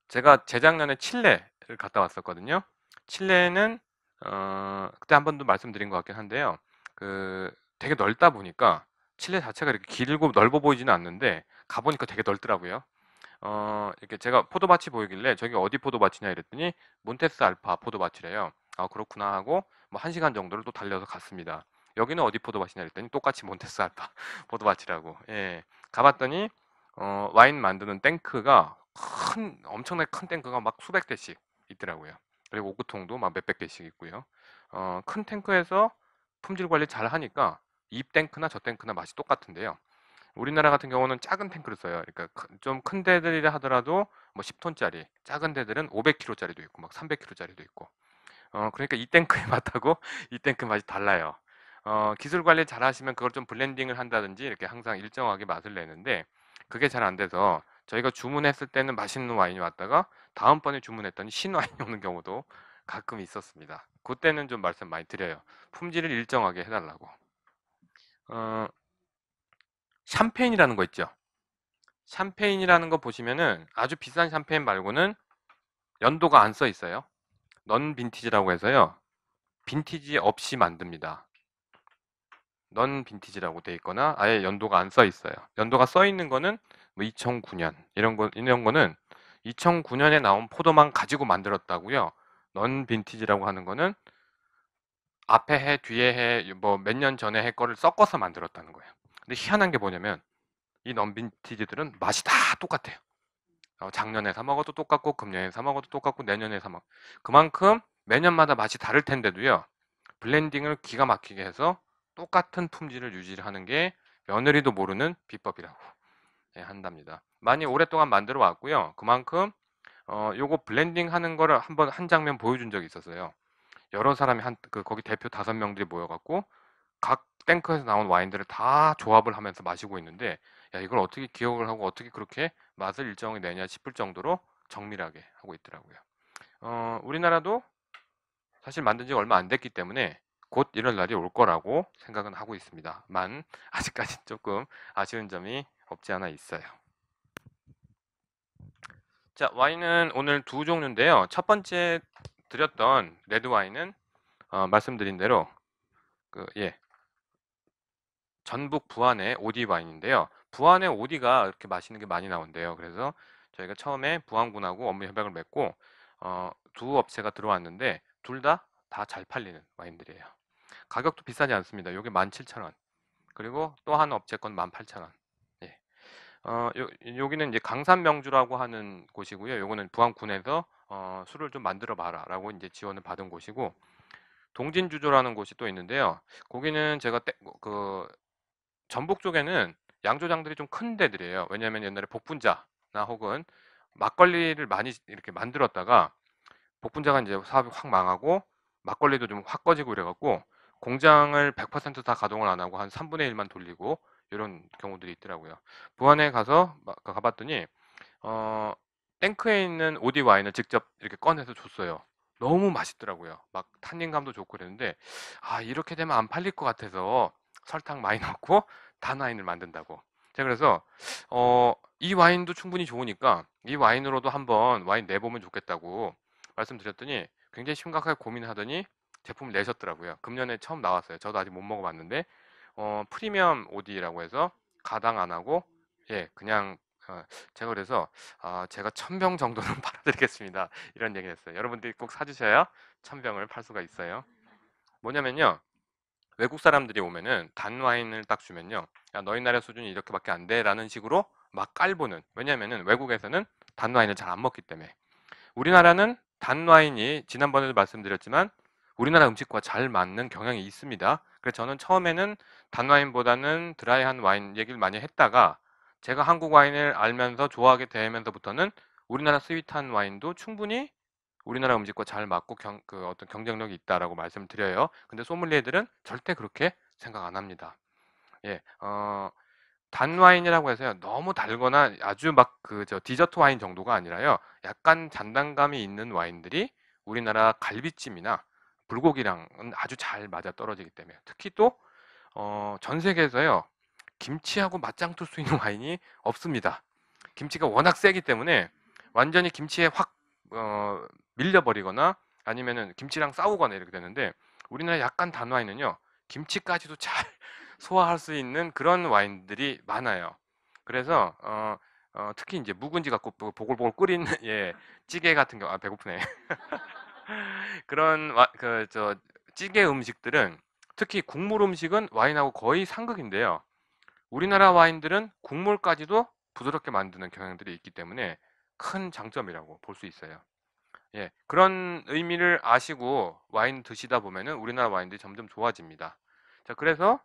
제가 재작년에 칠레를 갔다 왔었거든요. 칠레는 어 그때 한 번도 말씀드린 것 같긴 한데요. 그 되게 넓다 보니까 칠레 자체가 이렇게 길고 넓어 보이지는 않는데 가보니까 되게 넓더라고요. 어, 이렇게 제가 포도밭이 보이길래 저기 어디 포도밭이냐 이랬더니 몬테스 알파 포도밭이래요. 아 그렇구나 하고 뭐한 시간 정도를 또 달려서 갔습니다. 여기는 어디 포도밭이냐 그랬더니 똑같이 몬테스 알파 포도밭이라고. 예. 가봤더니 어, 와인 만드는 탱크가 큰 엄청나게 큰 탱크가 막 수백 대씩 있더라고요. 그리고 오크통도 막 몇백 개씩 있고요. 어, 큰 탱크에서 품질 관리 잘 하니까 입 탱크나 저 탱크나 맛이 똑같은데요. 우리나라 같은 경우는 작은 탱크를 써요. 그러니까 좀 큰 데들이라 하더라도 뭐 10톤짜리, 작은 데들은 500kg짜리도 있고 막 300kg짜리도 있고. 어 그러니까 이 탱크의 맛하고 이 탱크 맛이 달라요. 어 기술 관리 잘 하시면 그걸 좀 블렌딩을 한다든지 이렇게 항상 일정하게 맛을 내는데 그게 잘 안 돼서 저희가 주문했을 때는 맛있는 와인이 왔다가 다음번에 주문했더니 신와인이 오는 경우도 가끔 있었습니다. 그때는 좀 말씀 많이 드려요. 품질을 일정하게 해달라고. 어, 샴페인이라는 거 있죠. 샴페인이라는 거 보시면은 아주 비싼 샴페인 말고는 연도가 안 써 있어요. 넌 빈티지라고 해서요. 빈티지 없이 만듭니다. 넌 빈티지라고 돼 있거나 아예 연도가 안 써 있어요. 연도가 써 있는 거는 뭐 2009년 이런 거 이런 거는 2009년에 나온 포도만 가지고 만들었다고요. 넌 빈티지라고 하는 거는 앞에 해 뒤에 해 뭐 몇 년 전에 해 거를 섞어서 만들었다는 거예요. 근데 희한한 게 뭐냐면 이 넘빈티지들은 맛이 다 똑같아요. 어, 작년에 사 먹어도 똑같고 금년에 사 먹어도 똑같고 내년에 사 먹. 그만큼 매년마다 맛이 다를 텐데도요. 블렌딩을 기가 막히게 해서 똑같은 품질을 유지하는 게 며느리도 모르는 비법이라고 예, 한답니다. 많이 오랫동안 만들어 왔고요. 그만큼 어, 요거 블렌딩 하는 거를 한번 한 장면 보여준 적이 있었어요. 여러 사람이 한 그 거기 대표 다섯 명들이 모여갖고 각 탱크에서 나온 와인들을 다 조합을 하면서 마시고 있는데 야 이걸 어떻게 기억을 하고 어떻게 그렇게 맛을 일정히 내냐 싶을 정도로 정밀하게 하고 있더라고요. 어, 우리나라도 사실 만든 지 얼마 안 됐기 때문에 곧 이런 날이 올 거라고 생각은 하고 있습니다. 만 아직까지 조금 아쉬운 점이 없지 않아 있어요. 자, 와인은 오늘 두 종류인데요. 첫 번째 드렸던 레드 와인은 어, 말씀드린 대로 그 예, 전북 부안의 오디 와인인데요. 부안의 오디가 이렇게 맛있는 게 많이 나온대요. 그래서 저희가 처음에 부안군하고 업무 협약을 맺고 어, 두 업체가 들어왔는데 둘 다 다 잘 팔리는 와인들이에요. 가격도 비싸지 않습니다. 요게 17,000원. 그리고 또 한 업체 건 18,000원. 예. 어, 요, 기는 이제 강산명주라고 하는 곳이고요. 요거는 부안군에서 어, 술을 좀 만들어 봐라라고 이제 지원을 받은 곳이고 동진주조라는 곳이 또 있는데요. 거기는 제가 그 전북 쪽에는 양조장들이 좀 큰 데들이에요. 왜냐하면 옛날에 복분자나 혹은 막걸리를 많이 이렇게 만들었다가 복분자가 이제 사업이 확 망하고 막걸리도 좀 확 꺼지고 이래갖고 공장을 100%다 가동을 안 하고 한 3분의 1만 돌리고 이런 경우들이 있더라고요. 부안에 가서 가봤더니 어, 탱크에 있는 오디 와인을 직접 이렇게 꺼내서 줬어요. 너무 맛있더라고요. 막 탄닌감도 좋고 그랬는데 아 이렇게 되면 안 팔릴 것 같아서 설탕 많이 넣고 단 와인을 만든다고. 자, 그래서 어, 이 와인도 충분히 좋으니까 이 와인으로도 한번 와인 내보면 좋겠다고 말씀드렸더니 굉장히 심각하게 고민하더니 제품을 내셨더라고요. 금년에 처음 나왔어요. 저도 아직 못 먹어봤는데 어, 프리미엄 오디라고 해서 가당 안 하고 예 그냥 어, 제가 그래서 아, 제가 천병 정도는 팔아드리겠습니다 이런 얘기를 했어요. 여러분들이 꼭 사주셔야 천병을 팔 수가 있어요. 뭐냐면요 외국 사람들이 오면은 단 와인을 딱 주면요. 야, 너희 나라 수준이 이렇게밖에 안 돼라는 식으로 막 깔보는. 왜냐면은 외국에서는 단 와인을 잘 안 먹기 때문에. 우리나라는 단 와인이 지난번에도 말씀드렸지만 우리나라 음식과 잘 맞는 경향이 있습니다. 그래서 저는 처음에는 단 와인보다는 드라이한 와인 얘기를 많이 했다가 제가 한국 와인을 알면서 좋아하게 되면서부터는 우리나라 스윗한 와인도 충분히 우리나라 음식과 잘 맞고 경, 그 어떤 경쟁력이 있다라고 말씀드려요. 근데 소믈리에들은 절대 그렇게 생각 안 합니다. 예, 어, 단 와인이라고 해서요. 너무 달거나 아주 막 그 저 디저트 와인 정도가 아니라요. 약간 잔단감이 있는 와인들이 우리나라 갈비찜이나 불고기랑은 아주 잘 맞아 떨어지기 때문에 특히 또 어, 전 세계에서요. 김치하고 맞짱 뜰수 있는 와인이 없습니다. 김치가 워낙 세기 때문에 완전히 김치에 확 어, 밀려버리거나 아니면은 김치랑 싸우거나 이렇게 되는데 우리나라 약간 단 와인은요 김치까지도 잘 소화할 수 있는 그런 와인들이 많아요. 그래서 어, 어, 특히 이제 묵은지 갖고 보글보글 끓인 예 찌개 같은 경우 아 배고프네 그런 그저 찌개 음식들은 특히 국물 음식은 와인하고 거의 상극인데요. 우리나라 와인들은 국물까지도 부드럽게 만드는 경향들이 있기 때문에 큰 장점이라고 볼 수 있어요. 예, 그런 의미를 아시고 와인 드시다 보면은 우리나라 와인들이 점점 좋아집니다. 자, 그래서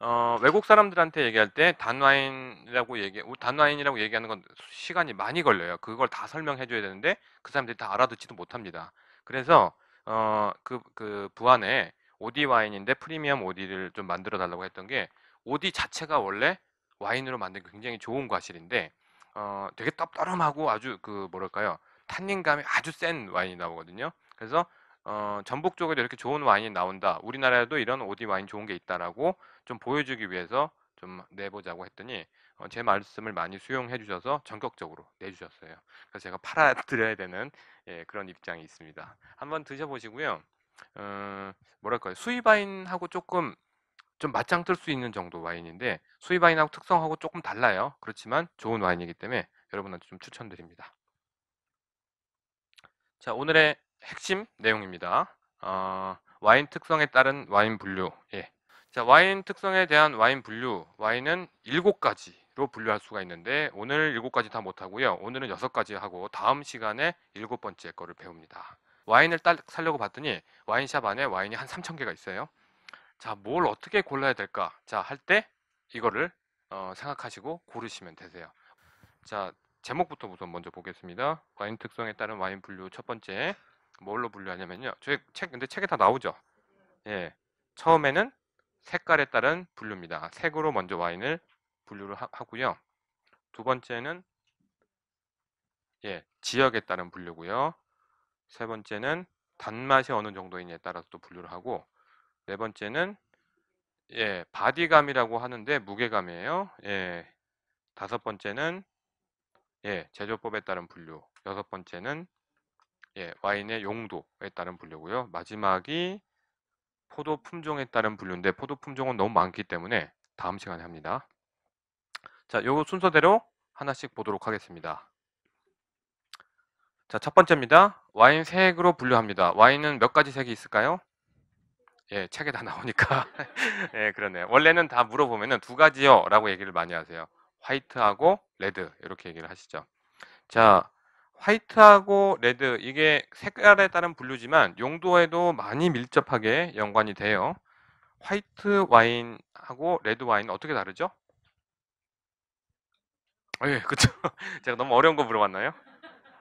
어, 외국 사람들한테 얘기할 때 단와인이라고 얘기, 단와인이라고 얘기하는 건 시간이 많이 걸려요. 그걸 다 설명해줘야 되는데 그 사람들이 다 알아듣지도 못합니다. 그래서 어, 그, 그 부안에 오디 와인인데 프리미엄 오디를 좀 만들어 달라고 했던 게 오디 자체가 원래 와인으로 만든 굉장히 좋은 과실인데 어, 되게 떡떠름하고 아주 그 뭐랄까요 탄닌감이 아주 센 와인이 나오거든요. 그래서 어, 전북 쪽에도 이렇게 좋은 와인이 나온다. 우리나라에도 이런 오디 와인 좋은 게 있다라고 좀 보여주기 위해서 좀 내보자고 했더니 어, 제 말씀을 많이 수용해 주셔서 전격적으로 내주셨어요. 그래서 제가 팔아드려야 되는 예, 그런 입장이 있습니다. 한번 드셔보시고요. 어, 뭐랄까요 수입 와인하고 조금 좀 맞짱 뜰 수 있는 정도 와인인데 수입 와인하고 특성하고 조금 달라요. 그렇지만 좋은 와인이기 때문에 여러분한테 좀 추천드립니다. 자, 오늘의 핵심 내용입니다. 어, 와인 특성에 따른 와인 분류. 예. 자, 와인 특성에 대한 와인 분류. 와인은 7가지로 분류할 수가 있는데 오늘 7가지 다 못 하고요. 오늘은 6가지 하고 다음 시간에 7번째 거를 배웁니다. 와인을 딸, 사려고 봤더니 와인샵 안에 와인이 한 3,000개가 있어요. 자, 뭘 어떻게 골라야 될까? 자, 할 때 이거를 어, 생각하시고 고르시면 되세요. 자, 제목부터 우선 먼저 보겠습니다. 와인 특성에 따른 와인 분류 첫 번째 뭘로 분류하냐면요. 저희 책 근데 책에 다 나오죠. 예. 처음에는 색깔에 따른 분류입니다. 색으로 먼저 와인을 분류를 하, 하고요. 두 번째는 예, 지역에 따른 분류고요. 세 번째는 단맛이 어느 정도이냐에 따라서 또 분류를 하고 네 번째는 예, 바디감이라고 하는데 무게감이에요. 예. 다섯 번째는 예, 제조법에 따른 분류. 여섯 번째는 예, 와인의 용도에 따른 분류고요. 마지막이 포도 품종에 따른 분류인데 포도 품종은 너무 많기 때문에 다음 시간에 합니다. 자, 요거 순서대로 하나씩 보도록 하겠습니다. 자, 첫 번째입니다. 와인 색으로 분류합니다. 와인은 몇 가지 색이 있을까요? 예, 책에 다 나오니까. 예, 그러네요. 원래는 다 물어보면은 두 가지요라고 얘기를 많이 하세요. 화이트하고 레드 이렇게 얘기를 하시죠. 자, 화이트하고 레드 이게 색깔에 따른 분류지만 용도에도 많이 밀접하게 연관이 돼요. 화이트 와인하고 레드 와인 어떻게 다르죠? 예, 그쵸 제가 너무 어려운 거 물어봤나요?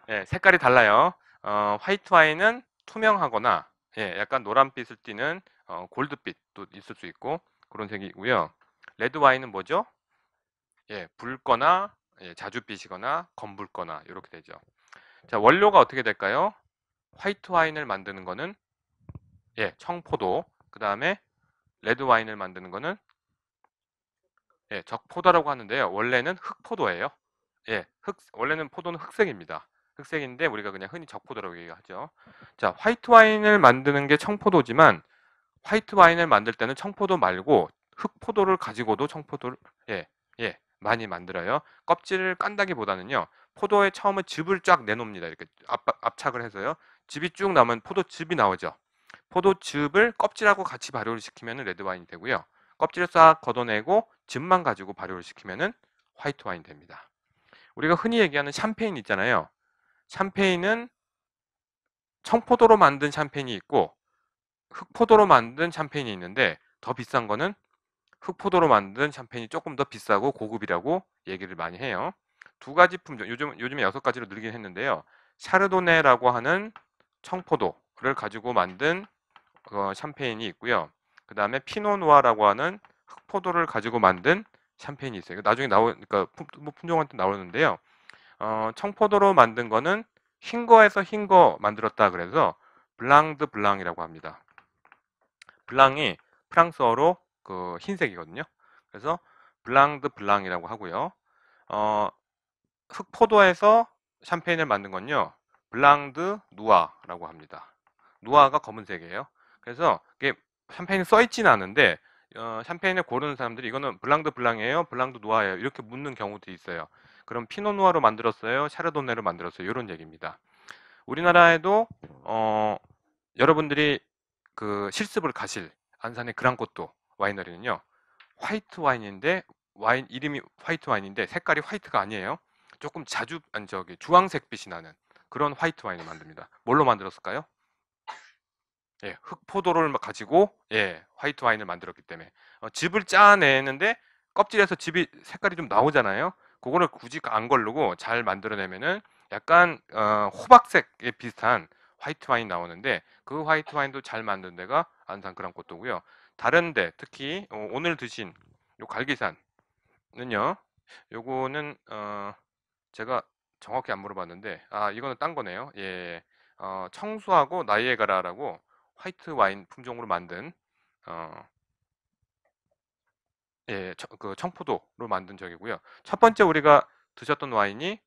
예, 색깔이 달라요. 어, 화이트 와인은 투명하거나 예, 약간 노란빛을 띠는 어, 골드빛도 있을 수 있고 그런 색이고요. 레드 와인은 뭐죠? 예, 붉거나 예, 자주빛이거나 검붉거나 이렇게 되죠. 자, 원료가 어떻게 될까요? 화이트 와인을 만드는 거는 예, 청포도. 그다음에 레드 와인을 만드는 거는 예, 적포도라고 하는데요. 원래는 흑포도예요. 예, 흑 원래는 포도는 흑색입니다. 흑색인데 우리가 그냥 흔히 적포도라고 얘기하죠. 자, 화이트 와인을 만드는 게 청포도지만 화이트 와인을 만들 때는 청포도 말고 흑포도를 가지고도 청포도를 예, 예, 많이 만들어요. 껍질을 깐다기보다는요. 포도에 처음에 즙을 쫙 내놉니다. 이렇게 압, 압착을 해서요. 즙이 쭉나면 포도즙이 나오죠. 포도즙을 껍질하고 같이 발효를 시키면 레드 와인이 되고요. 껍질을 싹 걷어내고 즙만 가지고 발효를 시키면 화이트 와인 됩니다. 우리가 흔히 얘기하는 샴페인 있잖아요. 샴페인은 청포도로 만든 샴페인이 있고 흑포도로 만든 샴페인이 있는데 더 비싼 거는 흑포도로 만든 샴페인이 조금 더 비싸고 고급이라고 얘기를 많이 해요. 두 가지 품종, 요즘, 요즘에 여섯 가지로 늘긴 했는데요. 샤르도네라고 하는 청포도를 가지고 만든 어, 샴페인이 있고요. 그 다음에 피노누아라고 하는 흑포도를 가지고 만든 샴페인이 있어요. 나중에 나오니까 그러니까 뭐 품종한테 나오는데요. 어, 청포도로 만든 거는 흰 거에서 흰 거 만들었다 그래서 블랑드 블랑이라고 합니다. 블랑이 프랑스어로 그 흰색이거든요. 그래서 블랑드 블랑이라고 하고요. 어, 흑포도에서 샴페인을 만든 건요. 블랑드 누아라고 합니다. 누아가 검은색이에요. 그래서 이게 샴페인이 써있지는 않은데 어, 샴페인을 고르는 사람들이 이거는 블랑드 블랑이에요, 블랑드 누아예요 이렇게 묻는 경우도 있어요. 그럼 피노 누아로 만들었어요, 샤르도네로 만들었어요 이런 얘기입니다. 우리나라에도 어, 여러분들이 그 실습을 가실 안산의 그랑코도 와이너리는요. 화이트 와인인데 와인 이름이 화이트 와인인데 색깔이 화이트가 아니에요. 조금 자주 아니 저기 주황색 빛이 나는 그런 화이트 와인을 만듭니다. 뭘로 만들었을까요? 예, 흑포도를 가지고 예, 화이트 와인을 만들었기 때문에 어, 즙을 짜내는데 껍질에서 즙이 색깔이 좀 나오잖아요. 그거를 굳이 안 걸르고 잘 만들어내면은 약간 어, 호박색에 비슷한 화이트 와인 나오는데 그 화이트 와인도 잘 만든 데가 안산 그랑코토고요. 다른데 특히 어, 오늘 드신 요 갈기산은요. 요거는 어 제가 정확히 안 물어봤는데 아 이거는 딴 거네요. 예. 예. 어 청수하고 나이에가라라고 화이트 와인 품종으로 만든 어 예, 그 청포도로 만든 적이고요. 첫 번째 우리가 드셨던 와인이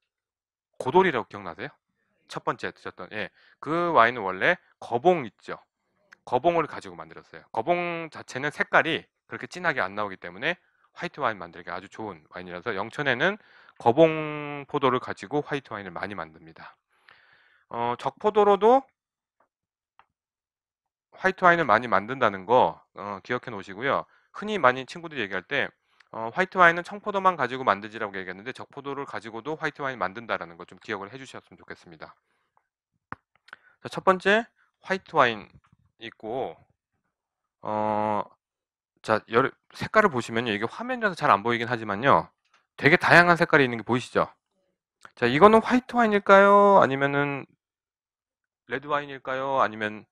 고돌이라고 기억나세요? 첫 번째 드셨던 예, 그 와인은 원래 거봉 있죠. 거봉을 가지고 만들었어요. 거봉 자체는 색깔이 그렇게 진하게 안 나오기 때문에 화이트 와인 만들기 아주 좋은 와인이라서 영천에는 거봉 포도를 가지고 화이트 와인을 많이 만듭니다. 어, 적포도로도 화이트 와인을 많이 만든다는 거 어, 기억해 놓으시고요. 흔히 많이 친구들이 얘기할 때 어, 화이트 와인은 청포도만 가지고 만들지라고 얘기했는데 적포도를 가지고도 화이트 와인 만든다라는 것 좀 기억을 해주셨으면 좋겠습니다. 자, 첫 번째 화이트 와인 있고 어, 자 열, 색깔을 보시면요 이게 화면이라서 잘 안 보이긴 하지만요 되게 다양한 색깔이 있는 게 보이시죠? 자 이거는 화이트 와인일까요? 아니면은 레드 와인일까요? 아니면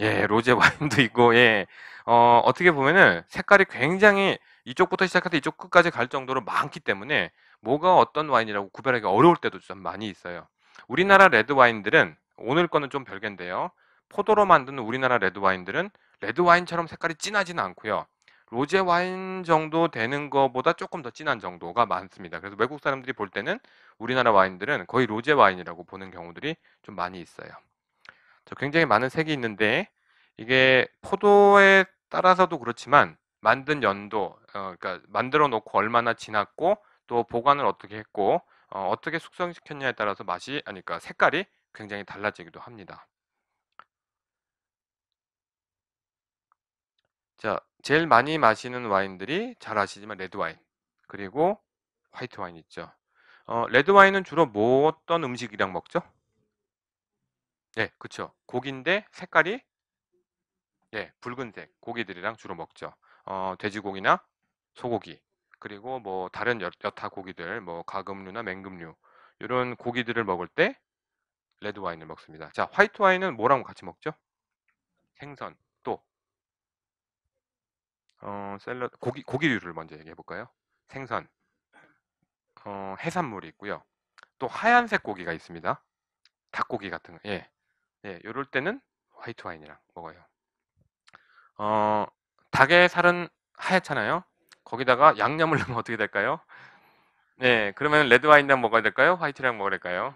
예 로제 와인도 있고 예 어, 어떻게 보면은 색깔이 굉장히 이쪽부터 시작해서 이쪽 끝까지 갈 정도로 많기 때문에 뭐가 어떤 와인이라고 구별하기 어려울 때도 좀 많이 있어요. 우리나라 레드 와인들은 오늘 거는 좀 별개인데요. 포도로 만드는 우리나라 레드 와인들은 레드 와인처럼 색깔이 진하지는 않고요. 로제 와인 정도 되는 것보다 조금 더 진한 정도가 많습니다. 그래서 외국 사람들이 볼 때는 우리나라 와인들은 거의 로제 와인이라고 보는 경우들이 좀 많이 있어요. 굉장히 많은 색이 있는데 이게 포도에 따라서도 그렇지만 만든 연도, 어, 그러니까 만들어 놓고 얼마나 지났고 또 보관을 어떻게 했고 어, 떻게 숙성시켰냐에 따라서 맛이 아니 그러니까 색깔이 굉장히 달라지기도 합니다. 자, 제일 많이 마시는 와인들이 잘 아시지만 레드 와인 그리고 화이트 와인 있죠. 어, 레드 와인은 주로 뭐 어떤 음식이랑 먹죠? 네, 그렇죠. 고기인데 색깔이 예, 붉은색 고기들이랑 주로 먹죠. 어, 돼지고기나 소고기 그리고 뭐 다른 여, 타 고기들 뭐 가금류나 맹금류 이런 고기들을 먹을 때 레드 와인을 먹습니다. 자 화이트 와인은 뭐랑 같이 먹죠? 생선 또 어, 샐러드 고기 고기류를 먼저 얘기해 볼까요? 생선 어, 해산물이 있고요. 또 하얀색 고기가 있습니다. 닭고기 같은 거. 예. 예, 요럴 때는 화이트 와인이랑 먹어요. 어, 닭의 살은 하얗잖아요. 거기다가 양념을 넣으면 어떻게 될까요? 네, 그러면 레드 와인이랑 먹어야 될까요? 화이트랑 먹어야 될까요?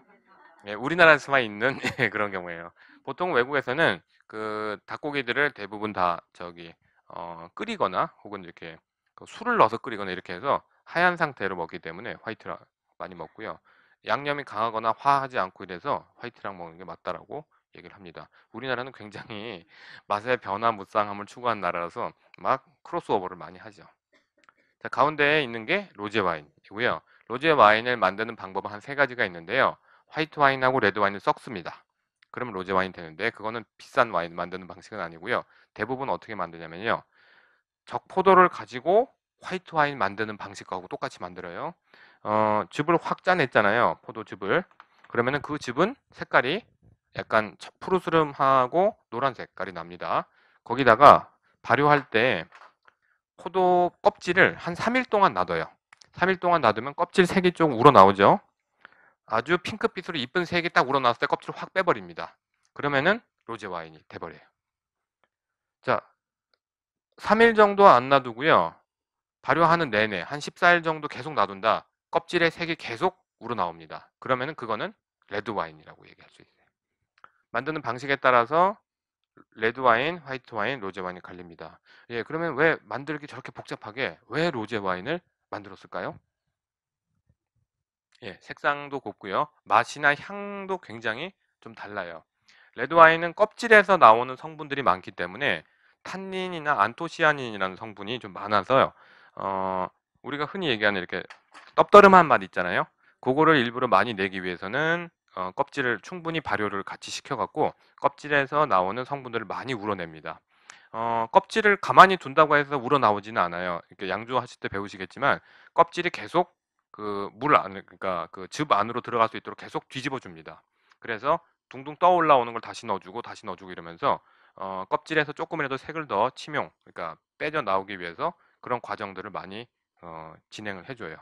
네, 예, 우리나라에서만 있는 예, 그런 경우예요. 보통 외국에서는 그 닭고기들을 대부분 다 저기 어, 끓이거나 혹은 이렇게 그 술을 넣어서 끓이거나 이렇게 해서 하얀 상태로 먹기 때문에 화이트랑 많이 먹고요. 양념이 강하거나 화하지 않고 이래서 화이트랑 먹는 게 맞다라고 얘기를 합니다. 우리나라는 굉장히 맛의 변화 무쌍함을 추구한 나라라서 막 크로스오버를 많이 하죠. 자, 가운데에 있는 게 로제 와인이고요. 로제 와인을 만드는 방법은 한 세 가지가 있는데요. 화이트 와인하고 레드 와인을 섞습니다. 그러면 로제 와인 되는데 그거는 비싼 와인 만드는 방식은 아니고요. 대부분 어떻게 만드냐면요. 적포도를 가지고 화이트 와인 만드는 방식하고 똑같이 만들어요. 어, 즙을 확 짜냈잖아요. 포도즙을. 그러면은 그 즙은 색깔이 약간 푸르스름하고 노란 색깔이 납니다. 거기다가 발효할 때 포도 껍질을 한 3일 동안 놔둬요. 3일 동안 놔두면 껍질 색이 좀 우러나오죠. 아주 핑크빛으로 이쁜 색이 딱 우러나왔을 때 껍질을 확 빼버립니다. 그러면은 로제 와인이 돼버려요. 자, 3일 정도 안 놔두고요. 발효하는 내내 한 14일 정도 계속 놔둔다. 껍질의 색이 계속 우러나옵니다. 그러면은 그거는 레드 와인이라고 얘기할 수 있어요. 만드는 방식에 따라서 레드 와인, 화이트 와인, 로제 와인이 갈립니다. 예, 그러면 왜 만들기 저렇게 복잡하게 왜 로제 와인을 만들었을까요? 예, 색상도 곱고요. 맛이나 향도 굉장히 좀 달라요. 레드 와인은 껍질에서 나오는 성분들이 많기 때문에 탄닌이나 안토시아닌이라는 성분이 좀 많아서요. 어, 우리가 흔히 얘기하는 이렇게 떡떠름한 맛 있잖아요. 그거를 일부러 많이 내기 위해서는 어, 껍질을 충분히 발효를 같이 시켜갖고 껍질에서 나오는 성분들을 많이 우러냅니다. 어, 껍질을 가만히 둔다고 해서 우러나오지는 않아요. 이렇게 양조하실 때 배우시겠지만 껍질이 계속 그 물 안, 그러니까 그 즙 안으로 들어갈 수 있도록 계속 뒤집어 줍니다. 그래서 둥둥 떠올라오는 걸 다시 넣어주고 다시 넣어주고 이러면서 어, 껍질에서 조금이라도 색을 더 치명, 그러니까 빼져 나오기 위해서 그런 과정들을 많이 어, 진행을 해줘요.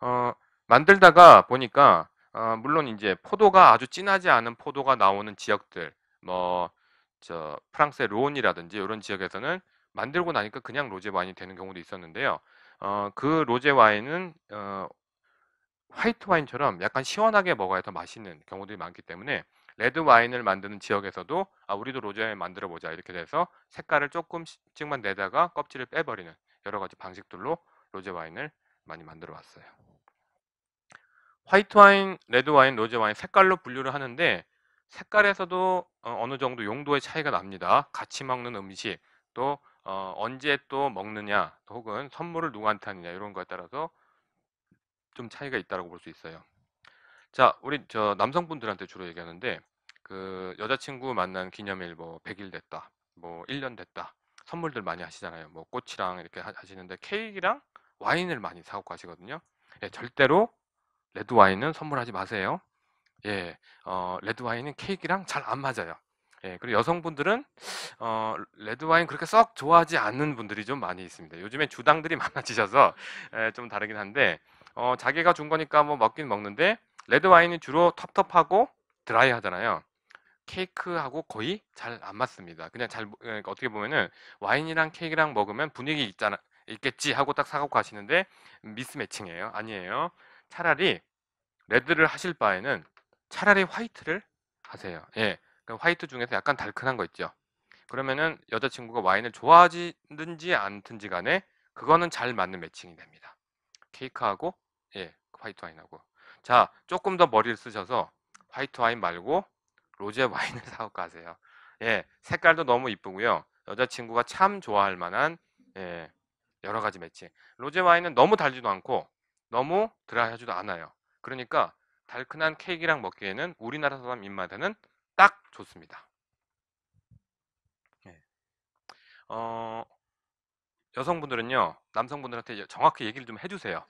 어, 만들다가 보니까 아, 물론 이제 포도가 아주 진하지 않은 포도가 나오는 지역들, 뭐 저 프랑스의 로온이라든지 이런 지역에서는 만들고 나니까 그냥 로제 와인이 되는 경우도 있었는데요. 어, 그 로제 와인은 어, 화이트 와인처럼 약간 시원하게 먹어야 더 맛있는 경우들이 많기 때문에 레드 와인을 만드는 지역에서도 아 우리도 로제 와인 만들어 보자 이렇게 돼서 색깔을 조금씩만 내다가 껍질을 빼버리는 여러 가지 방식들로 로제 와인을 많이 만들어 왔어요. 화이트 와인, 레드 와인, 로제 와인 색깔로 분류를 하는데 색깔에서도 어, 어느 정도 용도의 차이가 납니다. 같이 먹는 음식, 또 어, 언제 또 먹느냐, 혹은 선물을 누구한테 하느냐 이런 거에 따라서 좀 차이가 있다라고 볼 수 있어요. 자, 우리 저 남성분들한테 주로 얘기하는데 그 여자친구 만난 기념일 뭐 100일 됐다, 뭐 1년 됐다, 선물들 많이 하시잖아요. 뭐 꽃이랑 이렇게 하시는데 케이크랑 와인을 많이 사고 가시거든요. 예, 절대로 레드 와인은 선물하지 마세요. 예, 어, 레드 와인은 케이크랑 잘 안 맞아요. 예, 그리고 여성분들은 어, 레드 와인 그렇게 썩 좋아하지 않는 분들이 좀 많이 있습니다. 요즘에 주당들이 많아지셔서 예, 좀 다르긴 한데 어, 자기가 준 거니까 뭐 먹긴 먹는데 레드 와인은 주로 텁텁하고 드라이하잖아요. 케이크하고 거의 잘 안 맞습니다. 그냥 잘 예, 그러니까 어떻게 보면은 와인이랑 케이크랑 먹으면 분위기 있잖아 있겠지 하고 딱 사갖고 가시는데 미스매칭이에요. 아니에요. 차라리 레드를 하실 바에는 차라리 화이트를 하세요. 예. 그러니까 화이트 중에서 약간 달큰한 거 있죠. 그러면은 여자친구가 와인을 좋아하든지 않든지 간에 그거는 잘 맞는 매칭이 됩니다. 케이크하고 예, 그 화이트 와인하고. 자, 조금 더 머리를 쓰셔서 화이트 와인 말고 로제 와인을 사올까 하세요. 예, 색깔도 너무 이쁘고요. 여자친구가 참 좋아할 만한 예, 여러 가지 매칭. 로제 와인은 너무 달지도 않고 너무 드라이하지도 않아요. 그러니까 달큰한 케이크랑 먹기에는 우리나라 사람 입맛에는 딱 좋습니다. 네. 어, 여성분들은요, 남성분들한테 정확히 얘기를 좀 해주세요.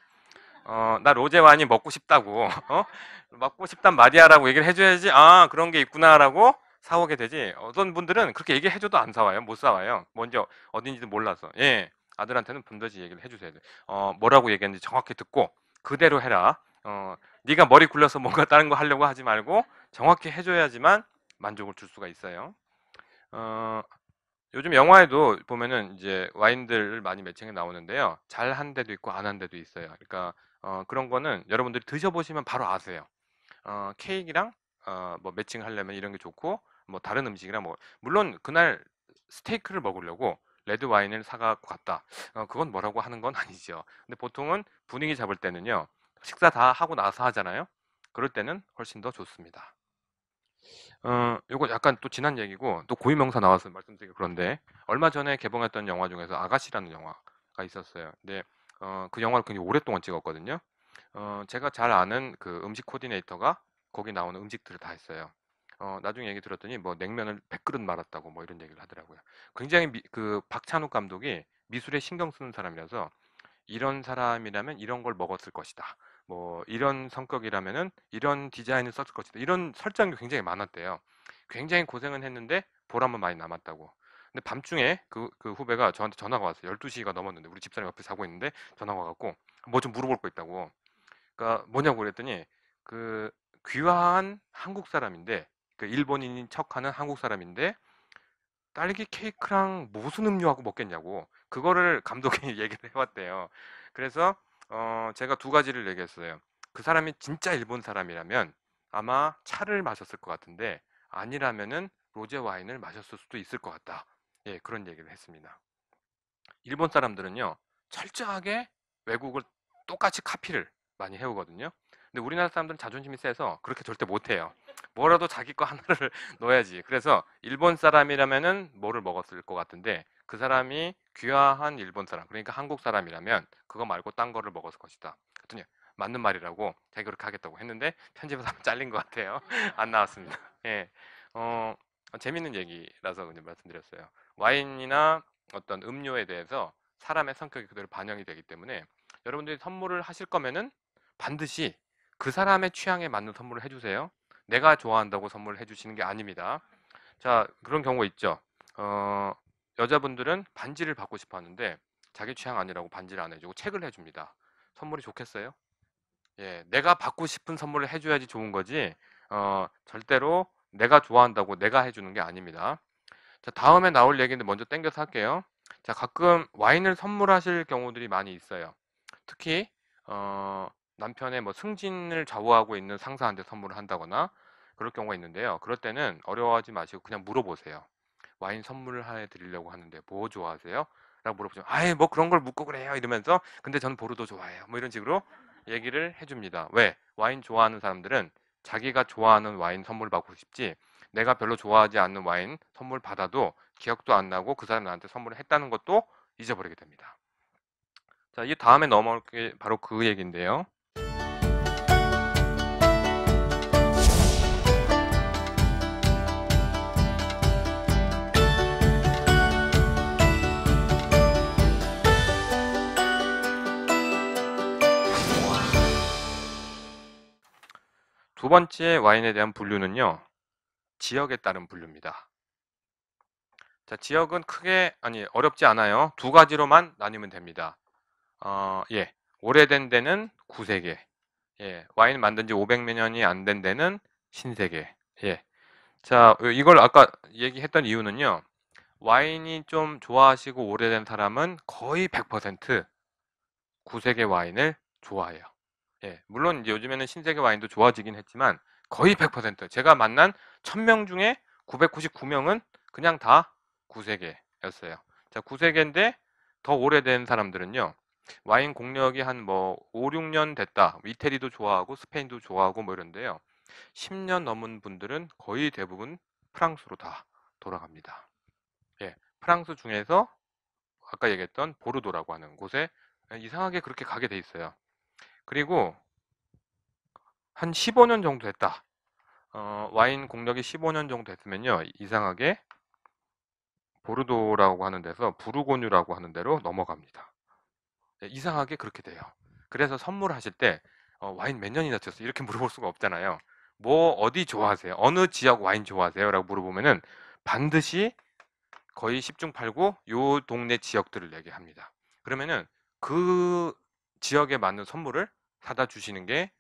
어, 나 로제 와인이 먹고 싶다고, 어? 먹고 싶단 말이야라고 얘기를 해줘야지, 아, 그런 게 있구나라고 사오게 되지. 어떤 분들은 그렇게 얘기해줘도 안 사와요. 못 사와요. 먼저 어딘지도 몰라서. 예. 아들한테는 분더지 얘기를 해주셔야 돼. 어, 뭐라고 얘기했는지 정확히 듣고 그대로 해라. 어, 네가 머리 굴려서 뭔가 다른 거 하려고 하지 말고 정확히 해줘야지만 만족을 줄 수가 있어요. 어, 요즘 영화에도 보면은 이제 와인들을 많이 매칭해 나오는데요. 잘한 데도 있고 안 한 데도 있어요. 그러니까 어, 그런 거는 여러분들이 드셔보시면 바로 아세요. 어, 케이크랑 어, 뭐 매칭하려면 이런 게 좋고 뭐 다른 음식이랑 뭐 물론 그날 스테이크를 먹으려고 레드 와인을 사갖고 갔다. 어, 그건 뭐라고 하는 건 아니죠. 근데 보통은 분위기 잡을 때는요. 식사 다 하고 나서 하잖아요. 그럴 때는 훨씬 더 좋습니다. 어, 요거 약간 또 지난 얘기고 또 고유명사 나와서 말씀드리기 그런데 얼마 전에 개봉했던 영화 중에서 아가씨라는 영화가 있었어요. 근데 어, 그 영화를 굉장히 오랫동안 찍었거든요. 어, 제가 잘 아는 그 음식 코디네이터가 거기 나오는 음식들을 다 했어요. 어, 나중에 얘기 들었더니 뭐 냉면을 100그릇 말았다고 뭐 이런 얘기를 하더라고요. 굉장히 미, 그 박찬욱 감독이 미술에 신경 쓰는 사람이라서 이런 사람이라면 이런 걸 먹었을 것이다. 뭐 이런 성격이라면은 이런 디자인을 썼을 것이다. 이런 설정이 굉장히 많았대요. 굉장히 고생은 했는데 보람은 많이 남았다고. 근데 밤중에 그, 그 후배가 저한테 전화가 왔어요. 12시가 넘었는데 우리 집사람 옆에 자고 있는데 전화가 왔고뭐 좀 물어볼 거 있다고. 그러니까 뭐냐고 그랬더니 그 귀화한 한국 사람인데 그 일본인인 척하는 한국 사람인데 딸기 케이크랑 무슨 음료하고 먹겠냐고 그거를 감독이 얘기를 해왔대요. 그래서 어 제가 두 가지를 얘기했어요. 그 사람이 진짜 일본 사람이라면 아마 차를 마셨을 것 같은데 아니라면은 로제 와인을 마셨을 수도 있을 것 같다. 예, 그런 얘기를 했습니다. 일본 사람들은요 철저하게 외국을 똑같이 카피를 많이 해오거든요. 근데 우리나라 사람들은 자존심이 세서 그렇게 절대 못해요. 뭐라도 자기 거 하나를 넣어야지. 그래서 일본 사람이라면은 뭐를 먹었을 것 같은데 그 사람이 귀화한 일본 사람, 그러니까 한국 사람이라면 그거 말고 딴 거를 먹었을 것이다. 그랬더니 맞는 말이라고 자기 그렇게 하겠다고 했는데 편집에서 한 잘린 것 같아요. 안 나왔습니다. 예. 어, 재밌는 얘기라서 그냥 말씀드렸어요. 와인이나 어떤 음료에 대해서 사람의 성격이 그대로 반영이 되기 때문에 여러분들이 선물을 하실 거면은 반드시 그 사람의 취향에 맞는 선물을 해주세요. 내가 좋아한다고 선물해 주시는 게 아닙니다. 자, 그런 경우가 있죠. 어, 여자분들은 반지를 받고 싶어 하는데 자기 취향 아니라고 반지를 안 해주고 책을 해줍니다. 선물이 좋겠어요? 예, 내가 받고 싶은 선물을 해줘야지 좋은 거지, 어, 절대로 내가 좋아한다고 내가 해주는 게 아닙니다. 자, 다음에 나올 얘기인데 먼저 땡겨서 할게요. 자, 가끔 와인을 선물하실 경우들이 많이 있어요. 특히, 어, 남편의 뭐 승진을 좌우하고 있는 상사한테 선물을 한다거나 그럴 경우가 있는데요. 그럴 때는 어려워하지 마시고 그냥 물어보세요. 와인 선물을 하나 드리려고 하는데 뭐 좋아하세요? 라고 물어보시면 아예 뭐 그런 걸 묻고 그래요 이러면서 근데 저는 보르도 좋아해요. 뭐 이런 식으로 얘기를 해줍니다. 왜? 와인 좋아하는 사람들은 자기가 좋아하는 와인 선물 받고 싶지 내가 별로 좋아하지 않는 와인 선물 받아도 기억도 안 나고 그 사람 나한테 선물을 했다는 것도 잊어버리게 됩니다. 자, 이 다음에 넘어올 게 바로 그 얘기인데요. 두 번째 와인에 대한 분류는요. 지역에 따른 분류입니다. 자, 지역은 크게 아니 어렵지 않아요. 두 가지로만 나뉘면 됩니다. 어, 예. 오래된 데는 구세계. 예. 와인 만든 지 500몇 년이 안 된 데는 신세계. 예. 자, 이걸 아까 얘기했던 이유는요. 와인이 좀 좋아하시고 오래된 사람은 거의 100% 구세계 와인을 좋아해요. 예, 물론 이제 요즘에는 신세계 와인도 좋아지긴 했지만 거의 100% 제가 만난 1000명 중에 999명은 그냥 다 구세계였어요. 자, 구세계인데 더 오래된 사람들은요. 와인 공력이 한 뭐 5, 6년 됐다. 이태리도 좋아하고 스페인도 좋아하고 뭐 이런데요. 10년 넘은 분들은 거의 대부분 프랑스로 다 돌아갑니다. 예. 프랑스 중에서 아까 얘기했던 보르도라고 하는 곳에 이상하게 그렇게 가게 돼 있어요. 그리고 한 15년 정도 됐다. 어, 와인 공력이 15년 정도 됐으면요. 이상하게 보르도라고 하는 데서 부르고뉴라고 하는 데로 넘어갑니다. 네, 이상하게 그렇게 돼요. 그래서 선물하실 때 어, 와인 몇 년이나 드셨어? 이렇게 물어볼 수가 없잖아요. 뭐 어디 좋아하세요? 어느 지역 와인 좋아하세요? 라고 물어보면 반드시 거의 10중 8구 요 동네 지역들을 얘기합니다. 그러면은 그 지역에 맞는 선물을 닫아주시는 게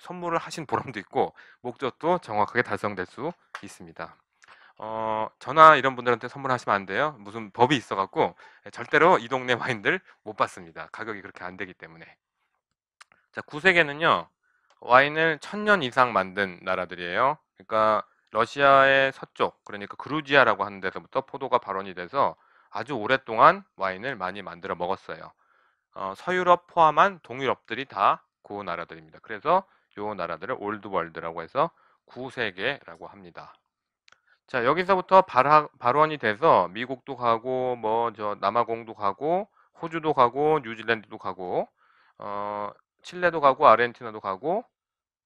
선물을 하신 보람도 있고 목적도 정확하게 달성될 수 있습니다. 어, 전화 이런 분들한테 선물하시면 안 돼요. 무슨 법이 있어갖고 절대로 이 동네 와인들 못 받습니다. 가격이 그렇게 안 되기 때문에. 자, 구세계는요 와인을 천년 이상 만든 나라들이에요. 그러니까 러시아의 서쪽, 그러니까 그루지아라고 하는 데서부터 포도가 발원이 돼서 아주 오랫동안 와인을 많이 만들어 먹었어요. 어, 서유럽 포함한 동유럽들이 다그 나라들입니다. 그래서 요 나라들을 올드 월드라고 해서 구세계라고 합니다. 자 여기서부터 발하, 발원이 돼서 미국도 가고 뭐 저 남아공도 가고 호주도 가고 뉴질랜드도 가고 어 칠레도 가고 아르헨티나도 가고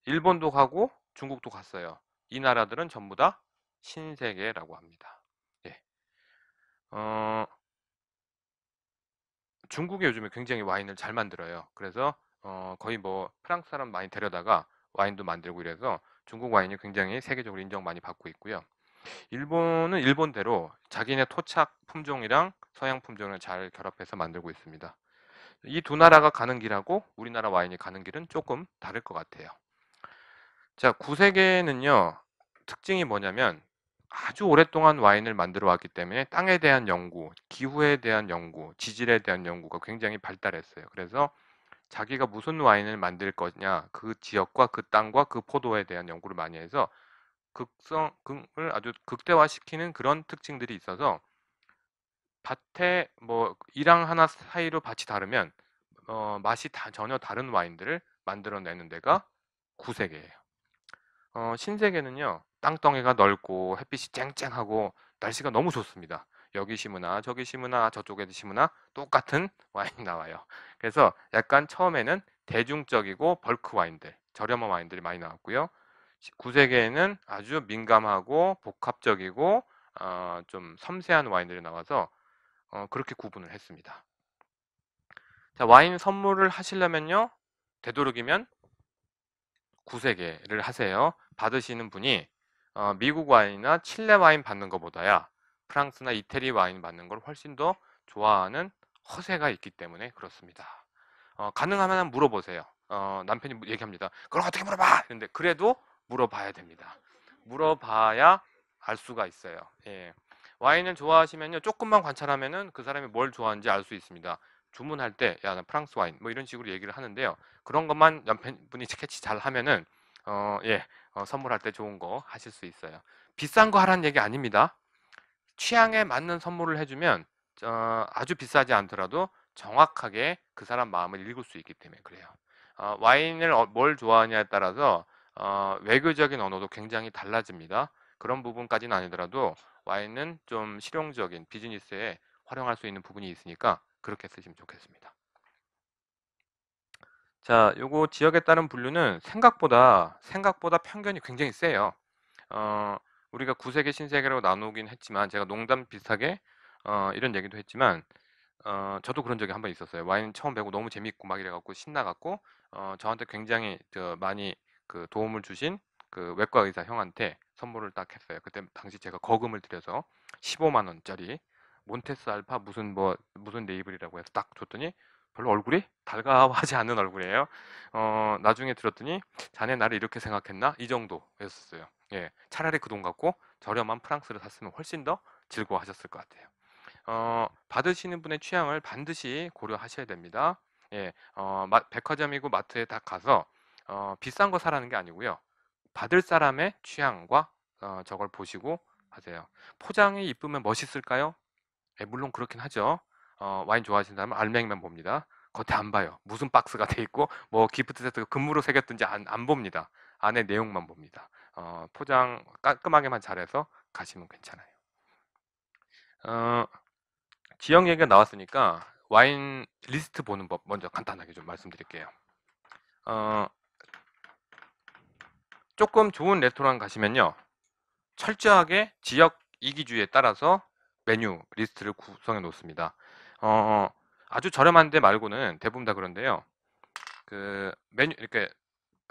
일본도 가고 중국도 갔어요. 이 나라들은 전부 다 신세계라고 합니다. 예. 어, 중국이 요즘에 굉장히 와인을 잘 만들어요. 그래서 어 거의 뭐 프랑스 사람 많이 데려다가 와인도 만들고 이래서 중국 와인이 굉장히 세계적으로 인정 많이 받고 있고요. 일본은 일본대로 자기네 토착 품종이랑 서양 품종을 잘 결합해서 만들고 있습니다. 이 두 나라가 가는 길하고 우리나라 와인이 가는 길은 조금 다를 것 같아요. 자, 구세계는요, 특징이 뭐냐면 아주 오랫동안 와인을 만들어 왔기 때문에 땅에 대한 연구, 기후에 대한 연구, 지질에 대한 연구가 굉장히 발달했어요. 그래서 자기가 무슨 와인을 만들 거냐, 그 지역과 그 땅과 그 포도에 대한 연구를 많이 해서 극성을 아주 극대화시키는 그런 특징들이 있어서 밭에 뭐 이랑 하나 사이로 밭이 다르면 어, 맛이 다 전혀 다른 와인들을 만들어내는 데가 구세계예요. 어, 신세계는요 땅덩이가 넓고 햇빛이 쨍쨍하고 날씨가 너무 좋습니다. 여기 심으나 저기 심으나 저쪽에 심으나 똑같은 와인 나와요. 그래서 약간 처음에는 대중적이고 벌크 와인들, 저렴한 와인들이 많이 나왔고요. 9세기에는 아주 민감하고 복합적이고 어, 좀 섬세한 와인들이 나와서 어, 그렇게 구분을 했습니다. 자, 와인 선물을 하시려면요. 되도록이면 9세계를 하세요. 받으시는 분이 어, 미국 와인이나 칠레 와인 받는 것보다야 프랑스나 이태리 와인 맞는 걸 훨씬 더 좋아하는 허세가 있기 때문에 그렇습니다. 어, 가능하면 물어보세요. 어, 남편이 뭐 얘기합니다. 그럼 어떻게 물어봐? 근데 그래도 물어봐야 됩니다. 물어봐야 알 수가 있어요. 예. 와인을 좋아하시면요. 조금만 관찰하면은 그 사람이 뭘 좋아하는지 알 수 있습니다. 주문할 때, 야, 난 프랑스 와인. 뭐 이런 식으로 얘기를 하는데요. 그런 것만 남편분이 스케치 잘 하면은, 어, 예, 어, 선물할 때 좋은 거 하실 수 있어요. 비싼 거 하라는 얘기 아닙니다. 취향에 맞는 선물을 해주면 어, 아주 비싸지 않더라도 정확하게 그 사람 마음을 읽을 수 있기 때문에 그래요. 어, 와인을 어, 뭘 좋아하냐에 따라서 어, 외교적인 언어도 굉장히 달라집니다. 그런 부분까지는 아니더라도 와인은 좀 실용적인 비즈니스에 활용할 수 있는 부분이 있으니까 그렇게 쓰시면 좋겠습니다. 자, 요거 지역에 따른 분류는 생각보다 생각보다 편견이 굉장히 세요. 어, 우리가 구세계 신세계라고 나누긴 했지만 제가 농담 비슷하게 어, 이런 얘기도 했지만 어, 저도 그런 적이 한 번 있었어요. 와인 처음 배우고 너무 재밌고 막 이래갖고 신나갖고 어, 저한테 굉장히 저 많이 그 도움을 주신 그 외과 의사 형한테 선물을 딱 했어요. 그때 당시 제가 거금을 들여서 15만 원짜리 몬테스 알파 무슨 뭐 무슨 네이블이라고 해서 딱 줬더니 별로 얼굴이 달가워하지 않는 얼굴이에요. 어, 나중에 들었더니 자네 나를 이렇게 생각했나? 이 정도였었어요. 예, 차라리 그 돈 갖고 저렴한 프랑스를 샀으면 훨씬 더 즐거워하셨을 것 같아요. 어, 받으시는 분의 취향을 반드시 고려하셔야 됩니다. 예, 어, 마, 백화점이고 마트에 다 가서 어, 비싼 거 사라는 게 아니고요. 받을 사람의 취향과 어, 저걸 보시고 하세요. 포장이 이쁘면 멋있을까요? 예, 물론 그렇긴 하죠. 어, 와인 좋아하신다면 알맹이만 봅니다. 겉에 안 봐요. 무슨 박스가 돼 있고 뭐 기프트 세트가 금으로 새겼든지 안, 안 봅니다. 안에 내용만 봅니다. 어, 포장 깔끔하게만 잘해서 가시면 괜찮아요. 어, 지역 얘기가 나왔으니까 와인 리스트 보는 법 먼저 간단하게 좀 말씀드릴게요. 어, 조금 좋은 레스토랑 가시면요. 철저하게 지역 이기주의에 따라서 메뉴 리스트를 구성해 놓습니다. 어, 어, 아주 저렴한데 말고는 대부분 다 그런데요. 그 메뉴 이렇게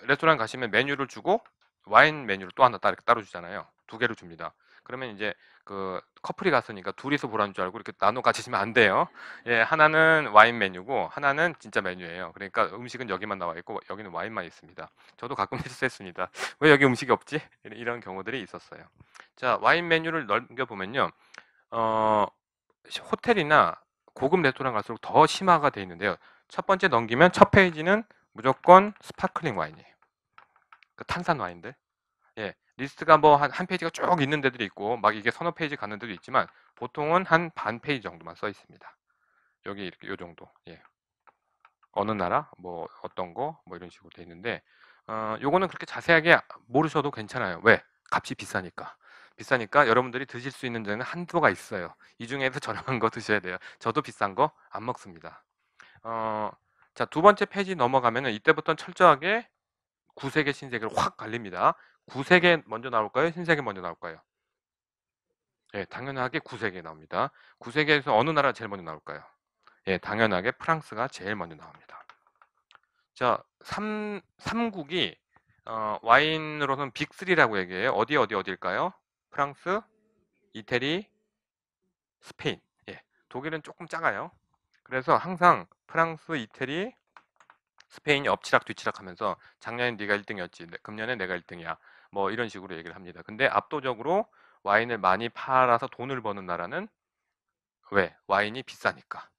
레스토랑 가시면 메뉴를 주고 와인 메뉴를 또 하나 따로, 따로 주잖아요. 두 개를 줍니다. 그러면 이제 그 커플이 갔으니까 둘이서 보라는 줄 알고 이렇게 나눠 가지시면 안 돼요. 예, 하나는 와인 메뉴고 하나는 진짜 메뉴예요. 그러니까 음식은 여기만 나와 있고 여기는 와인만 있습니다. 저도 가끔 실수했습니다. 왜 여기 음식이 없지? 이런 경우들이 있었어요. 자, 와인 메뉴를 넘겨 보면요. 어, 호텔이나 고급 레스토랑 갈수록 더 심화가 돼 있는데요. 첫 번째 넘기면 첫 페이지는 무조건 스파클링 와인이에요. 그 탄산 와인들. 예. 리스트가 뭐 한 한 페이지가 쭉 있는 데도 있고 막 이게 서너 페이지 가는 데도 있지만 보통은 한 반 페이지 정도만 써 있습니다. 여기 이렇게 요 정도. 예. 어느 나라 뭐 어떤 거뭐 이런 식으로 돼 있는데 어 요거는 그렇게 자세하게 모르셔도 괜찮아요. 왜? 값이 비싸니까. 비싸니까 여러분들이 드실 수 있는 데는 한두가 있어요. 이 중에서 저렴한 거 드셔야 돼요. 저도 비싼 거 안 먹습니다. 어, 자, 두 번째 페이지 넘어가면은 이때부터는 철저하게 구세계 신세계로 확 갈립니다. 구세계 먼저 나올까요? 신세계 먼저 나올까요? 예, 당연하게 구세계 나옵니다. 구세계에서 어느 나라 가 제일 먼저 나올까요? 예, 당연하게 프랑스가 제일 먼저 나옵니다. 자, 3, 3국이 어, 와인으로서는 빅3라고 얘기해요. 어디 어디 어디일까요? 프랑스, 이태리, 스페인. 예, 독일은 조금 작아요. 그래서 항상 프랑스, 이태리, 스페인이 엎치락 뒤치락 하면서 작년에 네가 1등이었지, 금년에 내가 1등이야. 뭐 이런 식으로 얘기를 합니다. 근데 압도적으로 와인을 많이 팔아서 돈을 버는 나라는 왜? 와인이 비싸니까.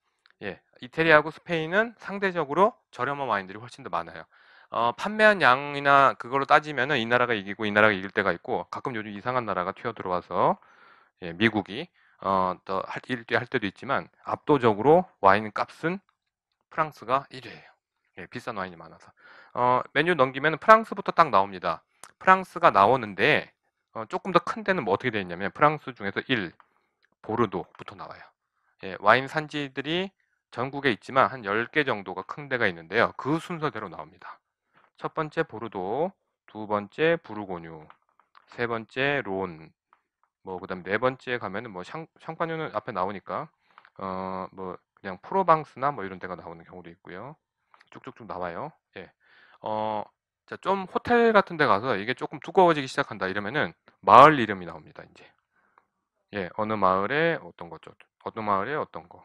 예, 이태리하고 스페인은 상대적으로 저렴한 와인들이 훨씬 더 많아요. 어, 판매한 양이나 그걸로 따지면이 나라가 이기고 이 나라가 이길 때가 있고 가끔 요즘 이상한 나라가 튀어 들어와서 예, 미국이 어또 일할 때도 있지만 압도적으로 와인 값은 프랑스가 1위예요. 예, 비싼 와인이 많아서 어, 메뉴 넘기면 프랑스부터 딱 나옵니다. 프랑스가 나오는데 어, 조금 더 큰 데는 뭐 어떻게 되어 있냐면 프랑스 중에서 1 보르도부터 나와요. 예, 와인 산지들이 전국에 있지만 한 10개 정도가 큰 데가 있는데요. 그 순서대로 나옵니다. 첫 번째 보르도, 두 번째 부르고뉴, 세 번째 론, 뭐 그다음 네 번째 가면은 뭐 샹, 샹파뉴는 앞에 나오니까 어 뭐 그냥 프로방스나 뭐 이런 데가 나오는 경우도 있고요. 쭉쭉쭉 나와요. 예. 어, 자, 좀 호텔 같은 데 가서 이게 조금 두꺼워지기 시작한다 이러면은 마을 이름이 나옵니다, 이제. 예, 어느 마을에 어떤 것죠어떤 마을에 어떤 거.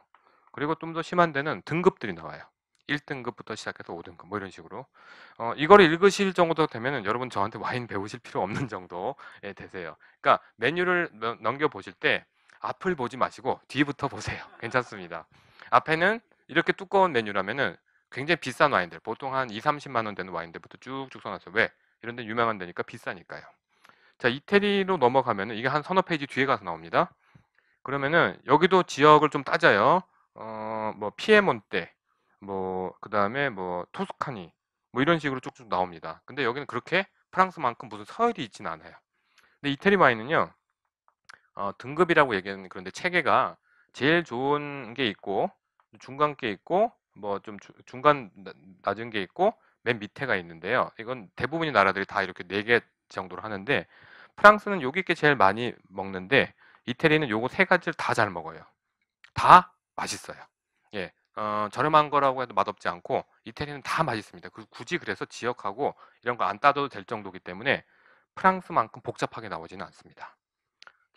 그리고 좀 더 심한 데는 등급들이 나와요. 1등급부터 시작해서 5등급 뭐 이런 식으로 어, 이걸 읽으실 정도 되면 여러분 저한테 와인 배우실 필요 없는 정도에 되세요. 그러니까 메뉴를 넘겨 보실 때 앞을 보지 마시고 뒤부터 보세요. 괜찮습니다. 앞에는 이렇게 두꺼운 메뉴라면은 굉장히 비싼 와인들 보통 한 2, 30만 원 되는 와인들부터 쭉쭉 써놨어요. 왜? 이런 데 유명한 데니까 비싸니까요. 자 이태리로 넘어가면 이게 한 서너 페이지 뒤에 가서 나옵니다. 그러면은 여기도 지역을 좀 따져요. 어, 뭐 피에몬테, 뭐 그다음에 뭐 토스카니 뭐 이런 식으로 쭉쭉 나옵니다. 근데 여기는 그렇게 프랑스만큼 무슨 서열이 있지는 않아요. 근데 이태리 와인은요. 어, 등급이라고 얘기하는 그런데 체계가 제일 좋은 게 있고 중간 게 있고 뭐 좀 중간 낮은 게 있고 맨 밑에가 있는데요. 이건 대부분의 나라들이 다 이렇게 4개 정도로 하는데 프랑스는 요게 게 제일 많이 먹는데 이태리는 요거 세 가지를 다 잘 먹어요. 다 맛있어요. 예. 어, 저렴한 거라고 해도 맛없지 않고 이태리는 다 맛있습니다. 굳이 그래서 지역하고 이런 거 안 따져도 될 정도기 때문에 프랑스만큼 복잡하게 나오지는 않습니다.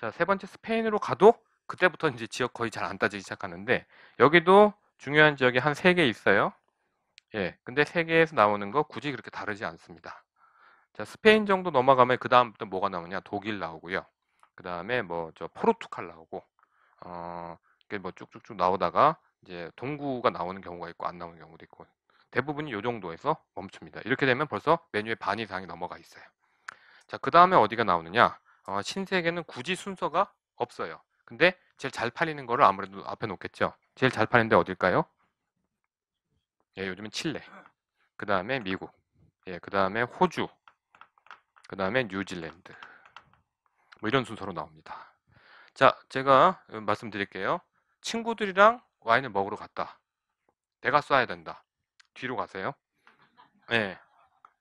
자, 세 번째 스페인으로 가도 그때부터 이제 지역 거의 잘 안 따지기 시작하는데 여기도 중요한 지역이 한 세 개 있어요. 예. 근데 세 개에서 나오는 거 굳이 그렇게 다르지 않습니다. 자, 스페인 정도 넘어가면 그다음부터 뭐가 나오냐? 독일 나오고요. 그다음에 뭐 저 포르투갈 나오고 어뭐 쭉쭉쭉 나오다가 이제 동구가 나오는 경우가 있고 안 나오는 경우도 있고 대부분이 요 정도에서 멈춥니다. 이렇게 되면 벌써 메뉴의 반 이상이 넘어가 있어요. 자, 그 다음에 어디가 나오느냐? 어, 신세계는 굳이 순서가 없어요. 근데 제일 잘 팔리는 거를 아무래도 앞에 놓겠죠. 제일 잘팔리는데 어딜까요? 예, 요즘은 칠레. 그 다음에 미국. 예, 그 다음에 호주. 그 다음에 뉴질랜드. 뭐 이런 순서로 나옵니다. 자, 제가 말씀드릴게요. 친구들이랑 와인을 먹으러 갔다. 내가 쏴야 된다. 뒤로 가세요. 네.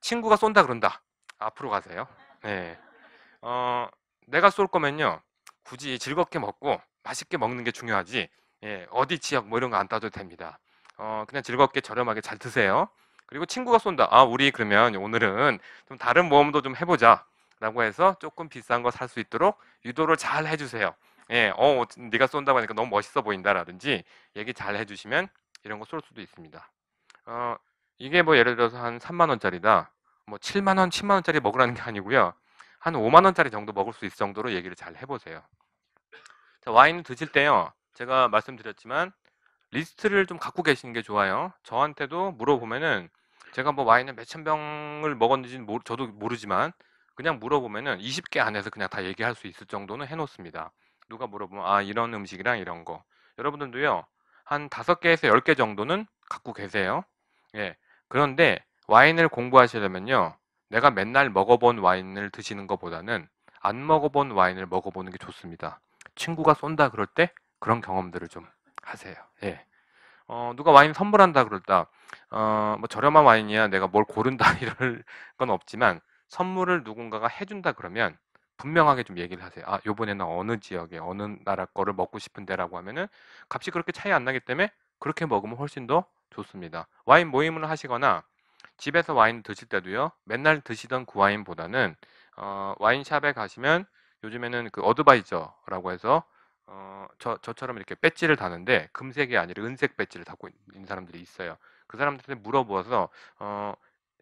친구가 쏜다 그런다. 앞으로 가세요. 네. 어, 내가 쏠 거면요. 굳이 즐겁게 먹고 맛있게 먹는 게 중요하지. 예, 어디 지역 뭐 이런 거 안따도 됩니다. 어, 그냥 즐겁게 저렴하게 잘 드세요. 그리고 친구가 쏜다. 아, 우리 그러면 오늘은 좀 다른 모험도 좀 해보자. 라고 해서 조금 비싼 거 살 수 있도록 유도를 잘 해주세요. 예, 어, 어 네가 쏜다고 하니까 너무 멋있어 보인다라든지 얘기 잘 해주시면 이런 거 쏠 수도 있습니다. 어, 이게 뭐 예를 들어서 한 3만 원짜리다, 뭐 7만 원, 10만 원짜리 먹으라는 게 아니고요, 한 5만 원짜리 정도 먹을 수 있을 정도로 얘기를 잘 해보세요. 자, 와인 드실 때요, 제가 말씀드렸지만 리스트를 좀 갖고 계시는 게 좋아요. 저한테도 물어보면은 제가 뭐 와인을 몇 천 병을 먹었는지 모르, 저도 모르지만 그냥 물어보면은 20개 안에서 그냥 다 얘기할 수 있을 정도는 해놓습니다. 누가 물어보면 아 이런 음식이랑 이런 거 여러분들도요 한 다섯 개에서 열개 정도는 갖고 계세요. 예. 그런데 와인을 공부하시려면요 내가 맨날 먹어본 와인을 드시는 것보다는 안 먹어본 와인을 먹어보는 게 좋습니다. 친구가 쏜다 그럴 때 그런 경험들을 좀 하세요. 예. 어, 누가 와인 선물한다 그럴다. 어, 뭐 저렴한 와인이야 내가 뭘 고른다 이럴 건 없지만 선물을 누군가가 해준다 그러면 분명하게 좀 얘기를 하세요. 아, 요번에는 어느 지역에 어느 나라 거를 먹고 싶은데라고 하면은 값이 그렇게 차이 안 나기 때문에 그렇게 먹으면 훨씬 더 좋습니다. 와인 모임을 하시거나 집에서 와인 드실 때도요. 맨날 드시던 그 와인보다는 어, 와인샵에 가시면 요즘에는 그 어드바이저라고 해서 어, 저, 저처럼 이렇게 배지를 다는데 금색이 아니라 은색 배지를 달고 있는 사람들이 있어요. 그 사람들한테 물어보아서 어,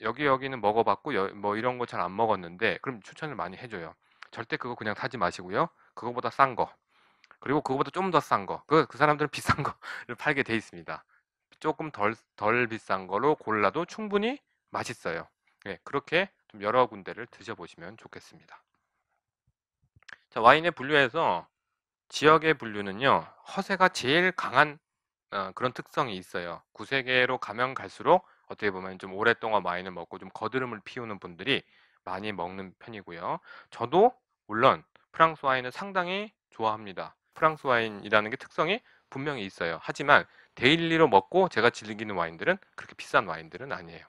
여기 여기는 먹어봤고 여, 뭐 이런 거 잘 안 먹었는데 그럼 추천을 많이 해줘요. 절대 그거 그냥 사지 마시고요. 그거보다 싼 거. 그리고 그거보다 좀 더 싼 거. 그, 그 사람들은 비싼 거를 팔게 돼 있습니다. 조금 덜, 덜 비싼 거로 골라도 충분히 맛있어요. 네, 그렇게 좀 여러 군데를 드셔보시면 좋겠습니다. 자, 와인의 분류에서 지역의 분류는요, 허세가 제일 강한 어, 그런 특성이 있어요. 구세계로 가면 갈수록 어떻게 보면 좀 오랫동안 와인을 먹고 좀 거드름을 피우는 분들이 많이 먹는 편이고요. 저도 물론 프랑스 와인을 상당히 좋아합니다. 프랑스 와인이라는 게 특성이 분명히 있어요. 하지만 데일리로 먹고 제가 즐기는 와인들은 그렇게 비싼 와인들은 아니에요.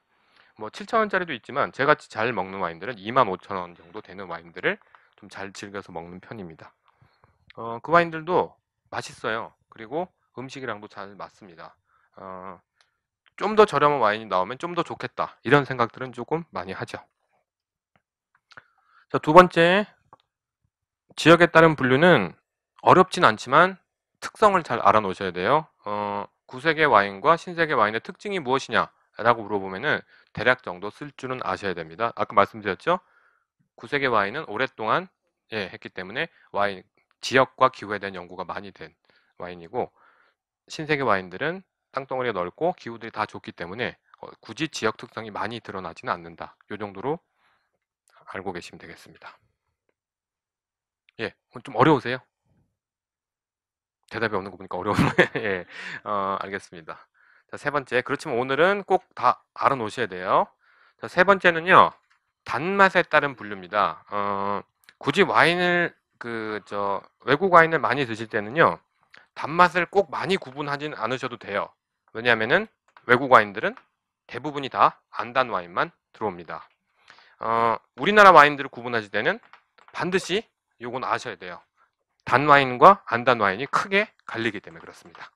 뭐 7,000원짜리도 있지만 제가 잘 먹는 와인들은 25,000원 정도 되는 와인들을 좀 잘 즐겨서 먹는 편입니다. 어, 그 와인들도 맛있어요. 그리고 음식이랑도 잘 맞습니다. 어, 좀더 저렴한 와인이 나오면 좀 더 좋겠다. 이런 생각들은 조금 많이 하죠. 자, 두 번째 지역에 따른 분류는 어렵진 않지만 특성을 잘 알아놓으셔야 돼요. 어, 구세계 와인과 신세계 와인의 특징이 무엇이냐라고 물어보면은 대략 정도 쓸 줄은 아셔야 됩니다. 아까 말씀드렸죠? 구세계 와인은 오랫동안 예, 했기 때문에 와인 지역과 기후에 대한 연구가 많이 된 와인이고 신세계 와인들은 땅덩어리가 넓고 기후들이 다 좋기 때문에 어, 굳이 지역 특성이 많이 드러나지는 않는다. 요 정도로 알고 계시면 되겠습니다. 예, 좀 어려우세요? 대답이 없는 거 보니까 어려우네. 예, 어, 알겠습니다. 자, 세 번째. 그렇지만 오늘은 꼭 다 알아놓으셔야 돼요. 자, 세 번째는요, 단맛에 따른 분류입니다. 어, 굳이 와인을, 그, 저, 외국 와인을 많이 드실 때는요, 단맛을 꼭 많이 구분하진 않으셔도 돼요. 왜냐하면은 외국 와인들은 대부분이 다 안단 와인만 들어옵니다. 어, 우리나라 와인들을 구분하실 때는 반드시 요건 아셔야 돼요. 단 와인과 안 단 와인이 크게 갈리기 때문에 그렇습니다.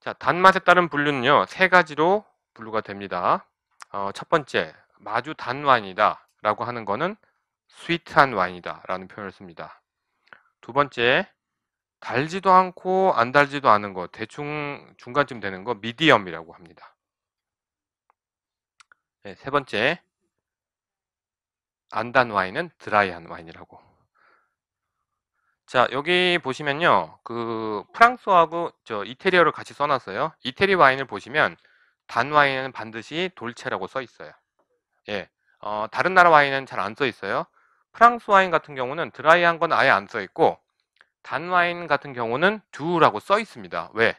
자, 단맛에 따른 분류는요. 세 가지로 분류가 됩니다. 어, 첫 번째, 마주 단 와인이다 라고 하는 거는 스위트한 와인이다 라는 표현을 씁니다. 두 번째, 달지도 않고 안 달지도 않은 거 대충 중간쯤 되는 거 미디엄이라고 합니다. 네, 세 번째 안단 와인은 드라이한 와인이라고. 자, 여기 보시면요. 그 프랑스하고 어저 이태리어를 같이 써놨어요. 이태리 와인을 보시면 단 와인은 반드시 돌체라고 써 있어요. 예. 어, 다른 나라 와인은 잘 안 써 있어요. 프랑스 와인 같은 경우는 드라이한 건 아예 안 써 있고 단 와인 같은 경우는 두라고 써 있습니다. 왜?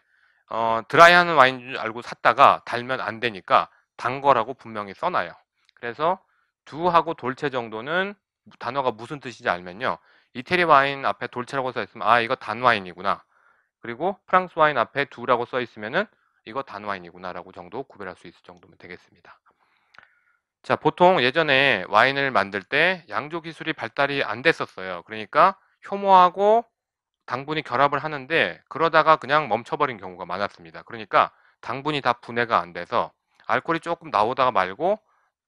어, 드라이한 와인 줄 알고 샀다가 달면 안 되니까 단 거라고 분명히 써놔요. 그래서 두하고 돌체 정도는 단어가 무슨 뜻인지 알면요. 이태리 와인 앞에 돌체라고 써 있으면 아 이거 단 와인이구나. 그리고 프랑스 와인 앞에 두라고 써 있으면은 이거 단 와인이구나라고 정도 구별할 수 있을 정도면 되겠습니다. 자, 보통 예전에 와인을 만들 때 양조 기술이 발달이 안 됐었어요. 그러니까 효모하고 당분이 결합을 하는데 그러다가 그냥 멈춰버린 경우가 많았습니다. 그러니까 당분이 다 분해가 안 돼서 알코올이 조금 나오다가 말고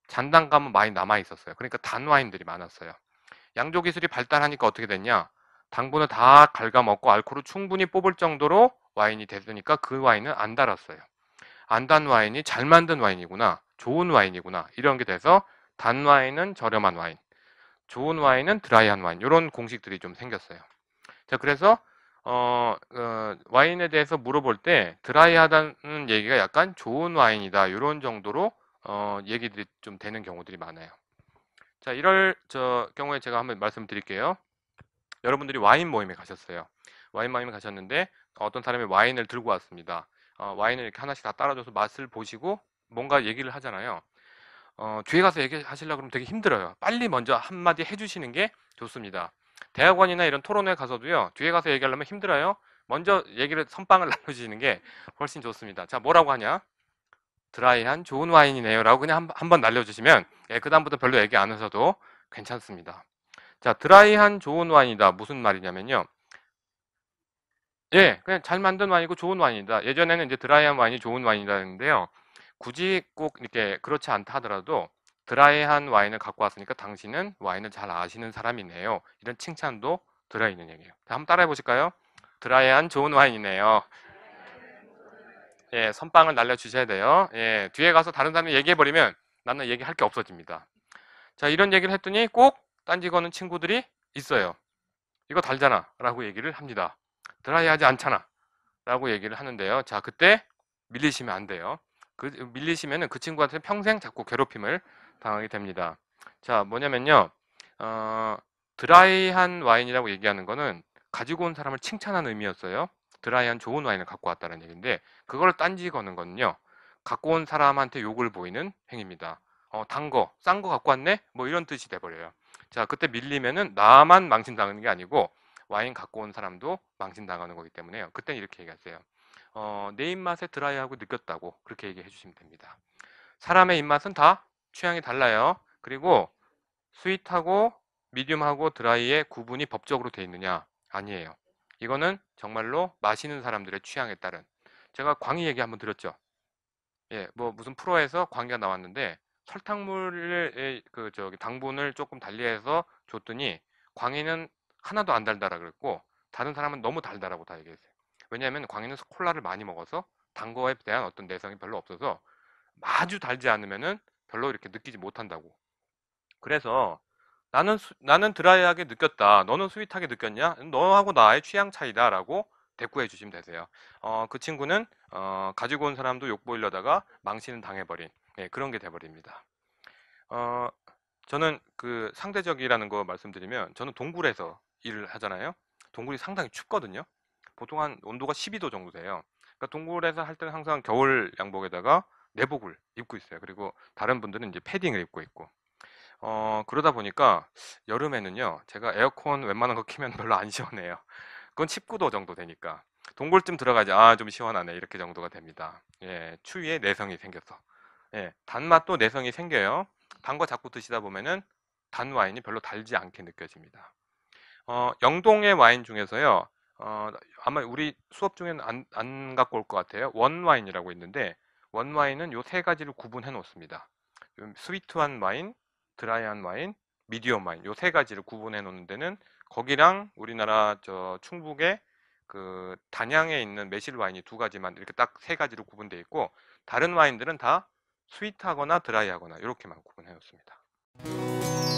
잔당감은 많이 남아 있었어요. 그러니까 단 와인들이 많았어요. 양조 기술이 발달하니까 어떻게 됐냐? 당분을 다 갉아먹고 알코올을 충분히 뽑을 정도로 와인이 됐으니까그 와인은 안 달았어요. 안 단 와인이 잘 만든 와인이구나, 좋은 와인이구나 이런 게 돼서 단 와인은 저렴한 와인, 좋은 와인은 드라이한 와인 이런 공식들이 좀 생겼어요. 자 그래서 어, 어, 와인에 대해서 물어볼 때 드라이하다는 얘기가 약간 좋은 와인이다 이런 정도로 어, 얘기들이 좀 되는 경우들이 많아요. 자, 이럴 저 경우에 제가 한번 말씀드릴게요. 여러분들이 와인 모임에 가셨어요. 와인 모임에 가셨는데 어떤 사람이 와인을 들고 왔습니다. 어, 와인을 이렇게 하나씩 다 따라줘서 맛을 보시고 뭔가 얘기를 하잖아요. 어, 뒤에 가서 얘기하시려 그러면 되게 힘들어요. 빨리 먼저 한마디 해주시는 게 좋습니다. 대학원이나 이런 토론회 가서도요. 뒤에 가서 얘기하려면 힘들어요. 먼저 얘기를 선빵을 나눠주시는 게 훨씬 좋습니다. 자, 뭐라고 하냐? 드라이한 좋은 와인이네요. 라고 그냥 한번 날려주시면, 예, 그다음부터 별로 얘기 안 하셔도 괜찮습니다. 자, 드라이한 좋은 와인이다. 무슨 말이냐면요. 예, 그냥 잘 만든 와인이고 좋은 와인이다. 예전에는 이제 드라이한 와인이 좋은 와인이라 했는데요. 굳이 꼭 이렇게 그렇지 않다 하더라도 드라이한 와인을 갖고 왔으니까 당신은 와인을 잘 아시는 사람이네요. 이런 칭찬도 들어있는 얘기예요. 한번 따라해 보실까요? 드라이한 좋은 와인이네요. 예, 선빵을 날려주셔야 돼요. 예, 뒤에 가서 다른 사람이 얘기해버리면 나는 얘기할 게 없어집니다. 자, 이런 얘기를 했더니 꼭 딴지 거는 친구들이 있어요. 이거 달잖아. 라고 얘기를 합니다. 드라이 하지 않잖아. 라고 얘기를 하는데요. 자, 그때 밀리시면 안 돼요. 그, 밀리시면그 친구한테 평생 자꾸 괴롭힘을 당하게 됩니다. 자, 뭐냐면요. 어, 드라이한 와인이라고 얘기하는 거는 가지고 온 사람을 칭찬한 의미였어요. 드라이한 좋은 와인을 갖고 왔다는 얘기인데 그걸 딴지 거는 건요 갖고 온 사람한테 욕을 보이는 행위입니다. 어, 단 거, 싼 거 갖고 왔네? 뭐 이런 뜻이 돼버려요. 자, 그때 밀리면은 나만 망신당하는 게 아니고 와인 갖고 온 사람도 망신당하는 거기 때문에요. 그땐 이렇게 얘기하세요. 어, 내 입맛에 드라이하고 느꼈다고 그렇게 얘기해 주시면 됩니다. 사람의 입맛은 다 취향이 달라요. 그리고 스윗하고 미디움하고 드라이의 구분이 법적으로 돼 있느냐? 아니에요. 이거는 정말로 마시는 사람들의 취향에 따른 제가 광희 얘기 한번 드렸죠. 예, 뭐 무슨 프로에서 광기가 나왔는데 설탕물의 그 저기 당분을 조금 달리해서 줬더니 광희는 하나도 안 달달하 그랬고 다른 사람은 너무 달달하고 다 얘기했어요. 왜냐하면 광희는 콜라를 많이 먹어서 단 거에 대한 어떤 내성이 별로 없어서 아주 달지 않으면은 별로 이렇게 느끼지 못한다고. 그래서 나는 수, 나는 드라이하게 느꼈다. 너는 스윗하게 느꼈냐? 너하고 나의 취향 차이다라고 대꾸해 주시면 되세요. 어, 그 친구는 어, 가지고 온 사람도 욕 보이려다가 망신은 당해버린 네, 그런 게 돼버립니다. 어, 저는 그 상대적이라는 거 말씀드리면 저는 동굴에서 일을 하잖아요. 동굴이 상당히 춥거든요. 보통 한 온도가 12도 정도 돼요. 그러니까 동굴에서 할 때는 항상 겨울 양복에다가 내복을 입고 있어요. 그리고 다른 분들은 이제 패딩을 입고 있고. 어, 그러다 보니까 여름에는요, 제가 에어컨 웬만한 거 키면 별로 안 시원해요. 그건 19도 정도 되니까. 동굴쯤 들어가지, 아, 좀 시원하네. 이렇게 정도가 됩니다. 예, 추위에 내성이 생겨서. 예, 단맛도 내성이 생겨요. 단 거 자꾸 드시다 보면은 단 와인이 별로 달지 않게 느껴집니다. 어, 영동의 와인 중에서요, 어, 아마 우리 수업 중에는 안, 안 갖고 올 것 같아요. 원와인이라고 있는데, 원와인은 요 세 가지를 구분해 놓습니다. 스위트한 와인, 드라이한 와인, 미디엄 와인 요 세 가지를 구분해 놓는 데는 거기랑 우리나라 저 충북의 그 단양에 있는 매실 와인이 두 가지만 이렇게 딱 세 가지로 구분돼 있고 다른 와인들은 다 스윗하거나 드라이하거나 이렇게만 구분해 놓습니다.